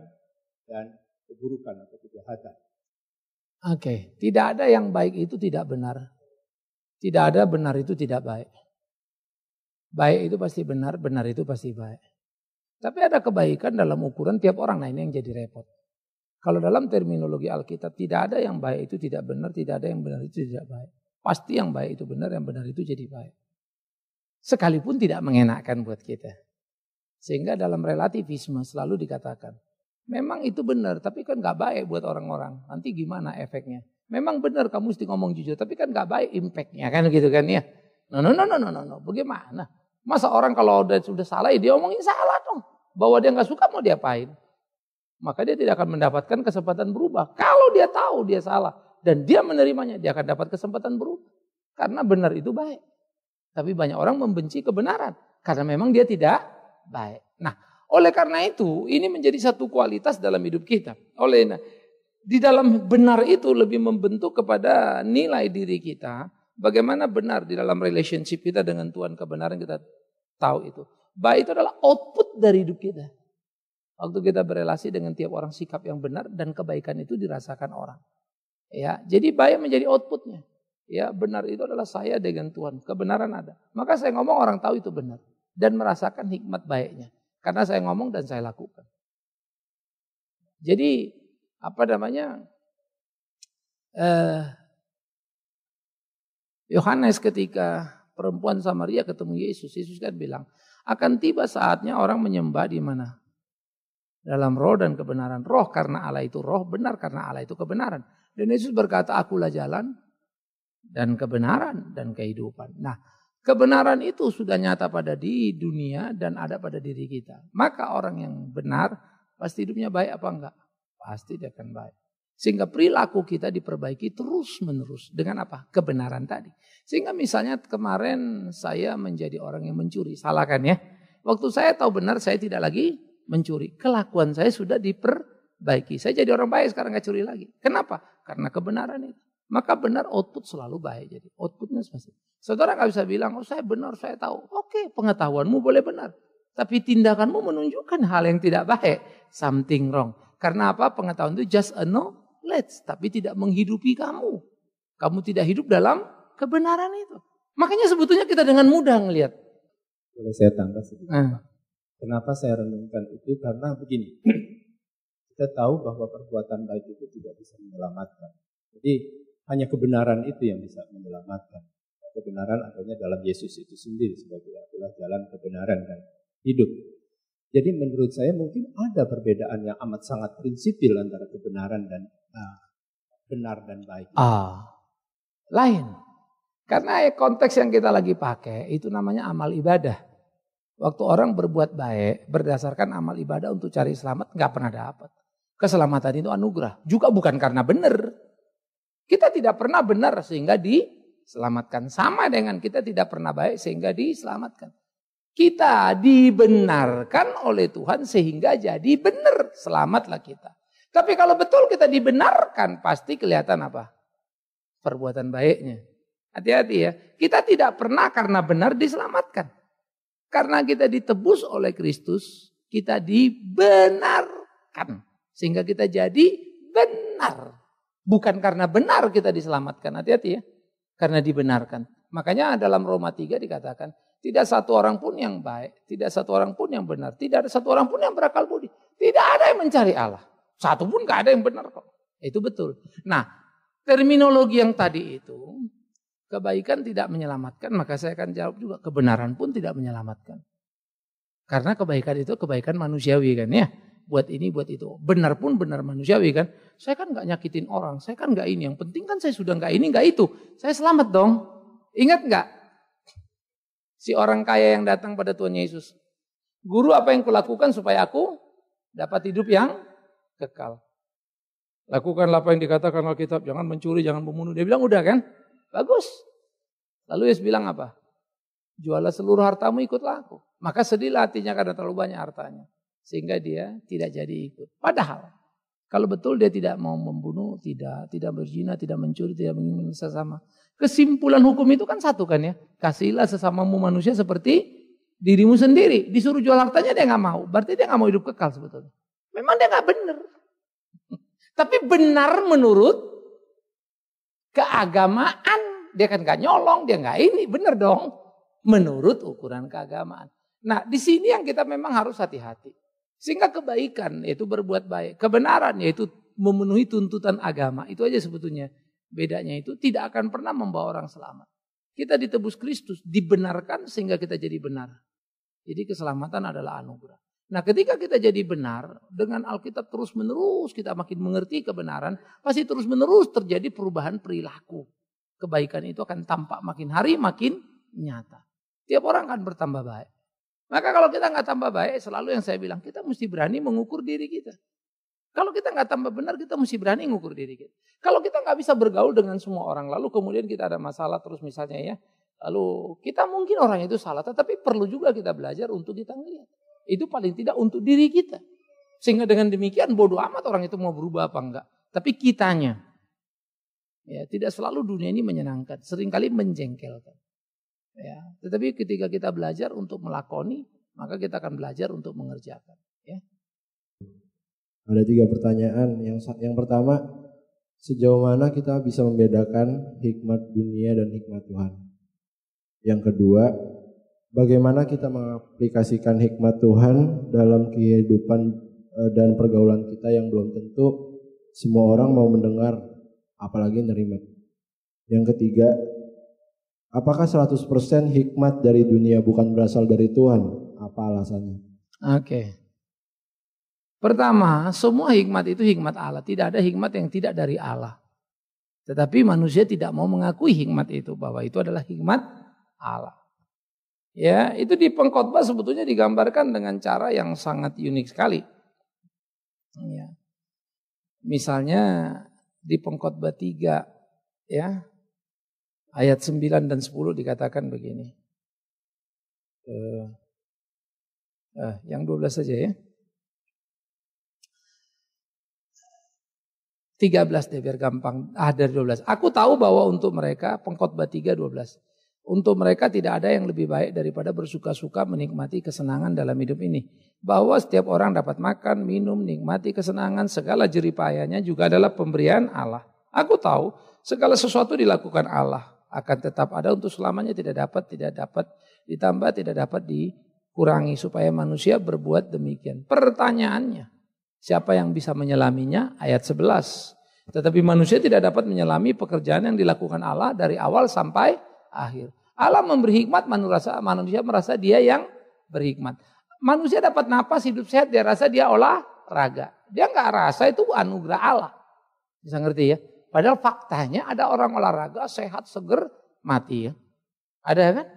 dan keburukan atau kejahatan? Oke, okay. tidak ada yang baik itu tidak benar. Tidak ada benar itu tidak baik. Baik itu pasti benar, benar itu pasti baik. Tapi ada kebaikan dalam ukuran tiap orang. Nah ini yang jadi repot. Kalau dalam terminologi Alkitab tidak ada yang baik itu tidak benar, tidak ada yang benar itu tidak baik. Pasti yang baik itu benar, yang benar itu jadi baik sekalipun tidak mengenakkan buat kita. Sehingga dalam relativisme selalu dikatakan, memang itu benar, tapi kan gak baik buat orang-orang. Nanti gimana efeknya? Memang benar kamu mesti ngomong jujur, tapi kan gak baik impactnya kan gitu kan ya. No, no, no, no, no, no, no. Bagaimana? Masa orang kalau udah, sudah salah, ya dia omongin salah dong. Bahwa dia gak suka mau diapain. Maka dia tidak akan mendapatkan kesempatan berubah. Kalau dia tahu dia salah dan dia menerimanya, dia akan dapat kesempatan berubah. Karena benar itu baik. Tapi banyak orang membenci kebenaran karena memang dia tidak baik. Nah, oleh karena itu ini menjadi satu kualitas dalam hidup kita. Oleh nah, di dalam benar itu lebih membentuk kepada nilai diri kita. Bagaimana benar di dalam relationship kita dengan Tuhan kebenaran kita tahu itu. Baik itu adalah output dari hidup kita. Waktu kita berrelasi dengan tiap orang sikap yang benar dan kebaikan itu dirasakan orang. Ya, jadi baik menjadi outputnya. Ya benar itu adalah saya dengan Tuhan. Kebenaran ada. Maka saya ngomong orang tahu itu benar. Dan merasakan hikmat baiknya. Karena saya ngomong dan saya lakukan. Jadi apa namanya? Eh, Yohanes ketika perempuan Samaria ketemu Yesus, Yesus kan bilang, akan tiba saatnya orang menyembah di mana? Dalam roh dan kebenaran. Roh karena Allah itu roh, benar karena Allah itu kebenaran. Dan Yesus berkata, akulah jalan, dan kebenaran dan kehidupan. Nah, kebenaran itu sudah nyata pada di dunia dan ada pada diri kita. Maka orang yang benar pasti hidupnya baik apa enggak? Pasti dia akan baik. Sehingga perilaku kita diperbaiki terus-menerus dengan apa? Kebenaran tadi. Sehingga misalnya kemarin saya menjadi orang yang mencuri, salahkan ya? Waktu saya tahu benar saya tidak lagi mencuri. Kelakuan saya sudah diperbaiki. Saya jadi orang baik sekarang gak curi lagi. Kenapa? Karena kebenaran itu maka benar output selalu baik. Jadi outputnya pasti. Saudara nggak bisa bilang, oh saya benar, saya tahu. Oke, pengetahuanmu boleh benar. Tapi tindakanmu menunjukkan hal yang tidak baik. Something wrong. Karena apa? Pengetahuan itu just a knowledge. Tapi tidak menghidupi kamu. Kamu tidak hidup dalam kebenaran itu. Makanya sebetulnya kita dengan mudah ngelihat. Boleh saya tambah sedikit. Nah. Kenapa saya renungkan itu? Karena begini. Kita tahu bahwa perbuatan baik itu tidak bisa menyelamatkan. Jadi hanya kebenaran itu yang bisa menyelamatkan. Kebenaran adanya dalam Yesus itu sendiri sebagai akulah jalan kebenaran dan hidup. Jadi menurut saya mungkin ada perbedaan yang amat sangat prinsipil antara kebenaran dan uh, benar dan baik. Ah, lain. Karena ya konteks yang kita lagi pakai itu namanya amal ibadah. Waktu orang berbuat baik berdasarkan amal ibadah untuk cari selamat nggak pernah dapat. Keselamatan itu anugerah. Juga bukan karena benar. Kita tidak pernah benar sehingga diselamatkan. Sama dengan kita tidak pernah baik sehingga diselamatkan. Kita dibenarkan oleh Tuhan sehingga jadi benar. Selamatlah kita. Tapi kalau betul kita dibenarkan pasti kelihatan apa? Perbuatan baiknya. Hati-hati ya. Kita tidak pernah karena benar diselamatkan. Karena kita ditebus oleh Kristus, kita dibenarkan. Sehingga kita jadi benar. Bukan karena benar kita diselamatkan, hati-hati ya. Karena dibenarkan. Makanya dalam Roma 3 dikatakan, tidak satu orang pun yang baik, tidak satu orang pun yang benar, tidak ada satu orang pun yang berakal budi. Tidak ada yang mencari Allah. Satu pun gak ada yang benar kok. Itu betul. Nah, terminologi yang tadi itu, kebaikan tidak menyelamatkan, maka saya akan jawab juga, kebenaran pun tidak menyelamatkan. Karena kebaikan itu kebaikan manusiawi kan ya buat ini, buat itu. Benar pun benar manusiawi kan. Saya kan nggak nyakitin orang, saya kan nggak ini. Yang penting kan saya sudah nggak ini, nggak itu. Saya selamat dong. Ingat nggak? Si orang kaya yang datang pada Tuhan Yesus. Guru apa yang kulakukan supaya aku dapat hidup yang kekal. Lakukanlah apa yang dikatakan Alkitab, jangan mencuri, jangan membunuh. Dia bilang udah kan? Bagus. Lalu Yesus bilang apa? Jualah seluruh hartamu ikutlah aku. Maka sedihlah hatinya karena terlalu banyak hartanya sehingga dia tidak jadi ikut. Padahal kalau betul dia tidak mau membunuh, tidak, tidak berzina, tidak mencuri, tidak menginginkan sesama. Kesimpulan hukum itu kan satu kan ya. kasihlah sesamamu manusia seperti dirimu sendiri. Disuruh jual hartanya dia nggak mau. Berarti dia nggak mau hidup kekal sebetulnya. Memang dia nggak benar. Tapi benar menurut keagamaan. Dia kan nggak nyolong, dia nggak ini. Benar dong. Menurut ukuran keagamaan. Nah di sini yang kita memang harus hati-hati. Sehingga kebaikan yaitu berbuat baik, kebenaran yaitu memenuhi tuntutan agama. Itu aja sebetulnya bedanya itu tidak akan pernah membawa orang selamat. Kita ditebus Kristus, dibenarkan sehingga kita jadi benar. Jadi keselamatan adalah anugerah. Nah ketika kita jadi benar, dengan Alkitab terus menerus kita makin mengerti kebenaran, pasti terus menerus terjadi perubahan perilaku. Kebaikan itu akan tampak makin hari makin nyata. Tiap orang akan bertambah baik. Maka kalau kita nggak tambah baik, selalu yang saya bilang, kita mesti berani mengukur diri kita. Kalau kita nggak tambah benar, kita mesti berani mengukur diri kita. Kalau kita nggak bisa bergaul dengan semua orang, lalu kemudian kita ada masalah terus misalnya ya, lalu kita mungkin orang itu salah, tetapi perlu juga kita belajar untuk kita melihat. Itu paling tidak untuk diri kita. Sehingga dengan demikian bodoh amat orang itu mau berubah apa enggak. Tapi kitanya. Ya, tidak selalu dunia ini menyenangkan, seringkali menjengkelkan. Ya. Tetapi ketika kita belajar untuk melakoni, maka kita akan belajar untuk mengerjakan. Ya. Ada tiga pertanyaan. Yang yang pertama, sejauh mana kita bisa membedakan hikmat dunia dan hikmat Tuhan? Yang kedua, bagaimana kita mengaplikasikan hikmat Tuhan dalam kehidupan e, dan pergaulan kita yang belum tentu semua orang mau mendengar, apalagi nerima. Yang ketiga, Apakah 100% hikmat dari dunia bukan berasal dari Tuhan? Apa alasannya? Oke. Okay. Pertama, semua hikmat itu hikmat Allah. Tidak ada hikmat yang tidak dari Allah. Tetapi manusia tidak mau mengakui hikmat itu bahwa itu adalah hikmat Allah. Ya, itu di pengkhotbah sebetulnya digambarkan dengan cara yang sangat unik sekali. Ya. Misalnya di pengkhotbah 3 ya, Ayat 9 dan 10 dikatakan begini. Eh, eh, yang 12 saja ya. 13 deh biar gampang. Ah dari 12. Aku tahu bahwa untuk mereka pengkhotbah 3 12. Untuk mereka tidak ada yang lebih baik daripada bersuka-suka menikmati kesenangan dalam hidup ini. Bahwa setiap orang dapat makan, minum, nikmati kesenangan, segala jeripayanya juga adalah pemberian Allah. Aku tahu segala sesuatu dilakukan Allah akan tetap ada untuk selamanya tidak dapat tidak dapat ditambah tidak dapat dikurangi supaya manusia berbuat demikian. Pertanyaannya, siapa yang bisa menyelaminya? Ayat 11. Tetapi manusia tidak dapat menyelami pekerjaan yang dilakukan Allah dari awal sampai akhir. Allah memberi hikmat manusia, manusia merasa dia yang berhikmat. Manusia dapat napas hidup sehat dia rasa dia olah raga Dia nggak rasa itu anugerah Allah. Bisa ngerti ya? Padahal faktanya ada orang olahraga sehat seger mati ya. Ada ya kan?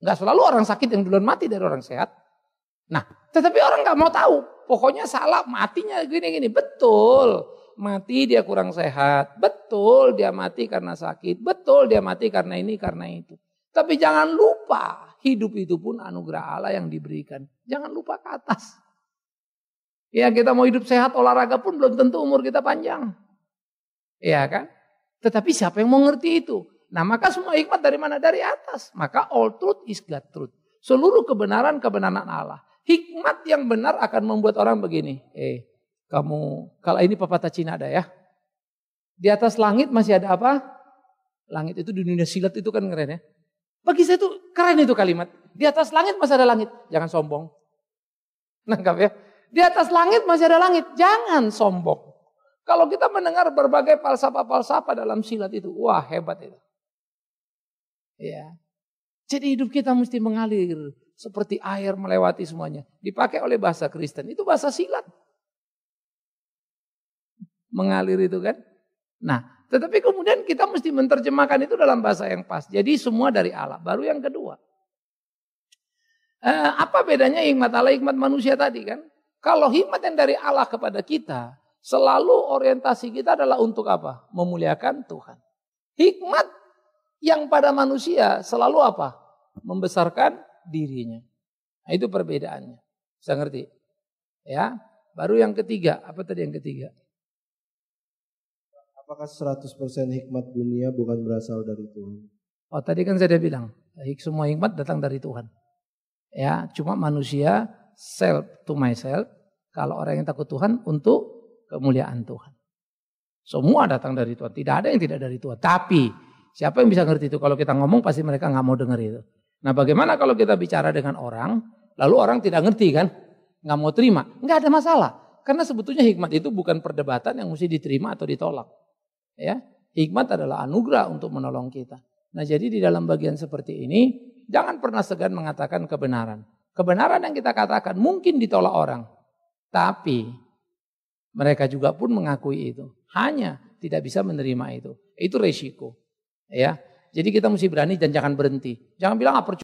Enggak selalu orang sakit yang duluan mati dari orang sehat. Nah, tetapi orang nggak mau tahu. Pokoknya salah matinya gini-gini. Betul, mati dia kurang sehat. Betul, dia mati karena sakit. Betul, dia mati karena ini, karena itu. Tapi jangan lupa, hidup itu pun anugerah Allah yang diberikan. Jangan lupa ke atas. Ya kita mau hidup sehat, olahraga pun belum tentu umur kita panjang. Ya kan? Tetapi siapa yang mau ngerti itu? Nah maka semua hikmat dari mana? Dari atas. Maka all truth is God truth. Seluruh kebenaran kebenaran Allah. Hikmat yang benar akan membuat orang begini. Eh kamu, kalau ini pepatah Cina ada ya. Di atas langit masih ada apa? Langit itu di dunia silat itu kan keren ya. Bagi saya itu keren itu kalimat. Di atas langit masih ada langit. Jangan sombong. Nangkap ya. Di atas langit masih ada langit. Jangan sombong. Kalau kita mendengar berbagai falsafah-falsafah dalam silat itu, wah hebat itu. Ya. Jadi hidup kita mesti mengalir seperti air melewati semuanya. Dipakai oleh bahasa Kristen, itu bahasa silat. Mengalir itu kan. Nah, tetapi kemudian kita mesti menerjemahkan itu dalam bahasa yang pas. Jadi semua dari Allah. Baru yang kedua. Eh, apa bedanya hikmat Allah, hikmat manusia tadi kan? Kalau hikmat yang dari Allah kepada kita, Selalu orientasi kita adalah untuk apa? Memuliakan Tuhan. Hikmat yang pada manusia selalu apa? Membesarkan dirinya. Nah, itu perbedaannya. Bisa ngerti? Ya. Baru yang ketiga, apa tadi yang ketiga? Apakah 100% hikmat dunia bukan berasal dari Tuhan? Oh, tadi kan saya bilang, semua hikmat datang dari Tuhan. Ya, cuma manusia self to myself, kalau orang yang takut Tuhan untuk kemuliaan Tuhan. Semua datang dari Tuhan. Tidak ada yang tidak dari Tuhan. Tapi siapa yang bisa ngerti itu? Kalau kita ngomong pasti mereka nggak mau dengar itu. Nah bagaimana kalau kita bicara dengan orang, lalu orang tidak ngerti kan? Nggak mau terima. Nggak ada masalah. Karena sebetulnya hikmat itu bukan perdebatan yang mesti diterima atau ditolak. Ya, Hikmat adalah anugerah untuk menolong kita. Nah jadi di dalam bagian seperti ini, jangan pernah segan mengatakan kebenaran. Kebenaran yang kita katakan mungkin ditolak orang. Tapi mereka juga pun mengakui itu. Hanya tidak bisa menerima itu. Itu resiko. Ya. Jadi kita mesti berani dan jangan berhenti. Jangan bilang ah percuma.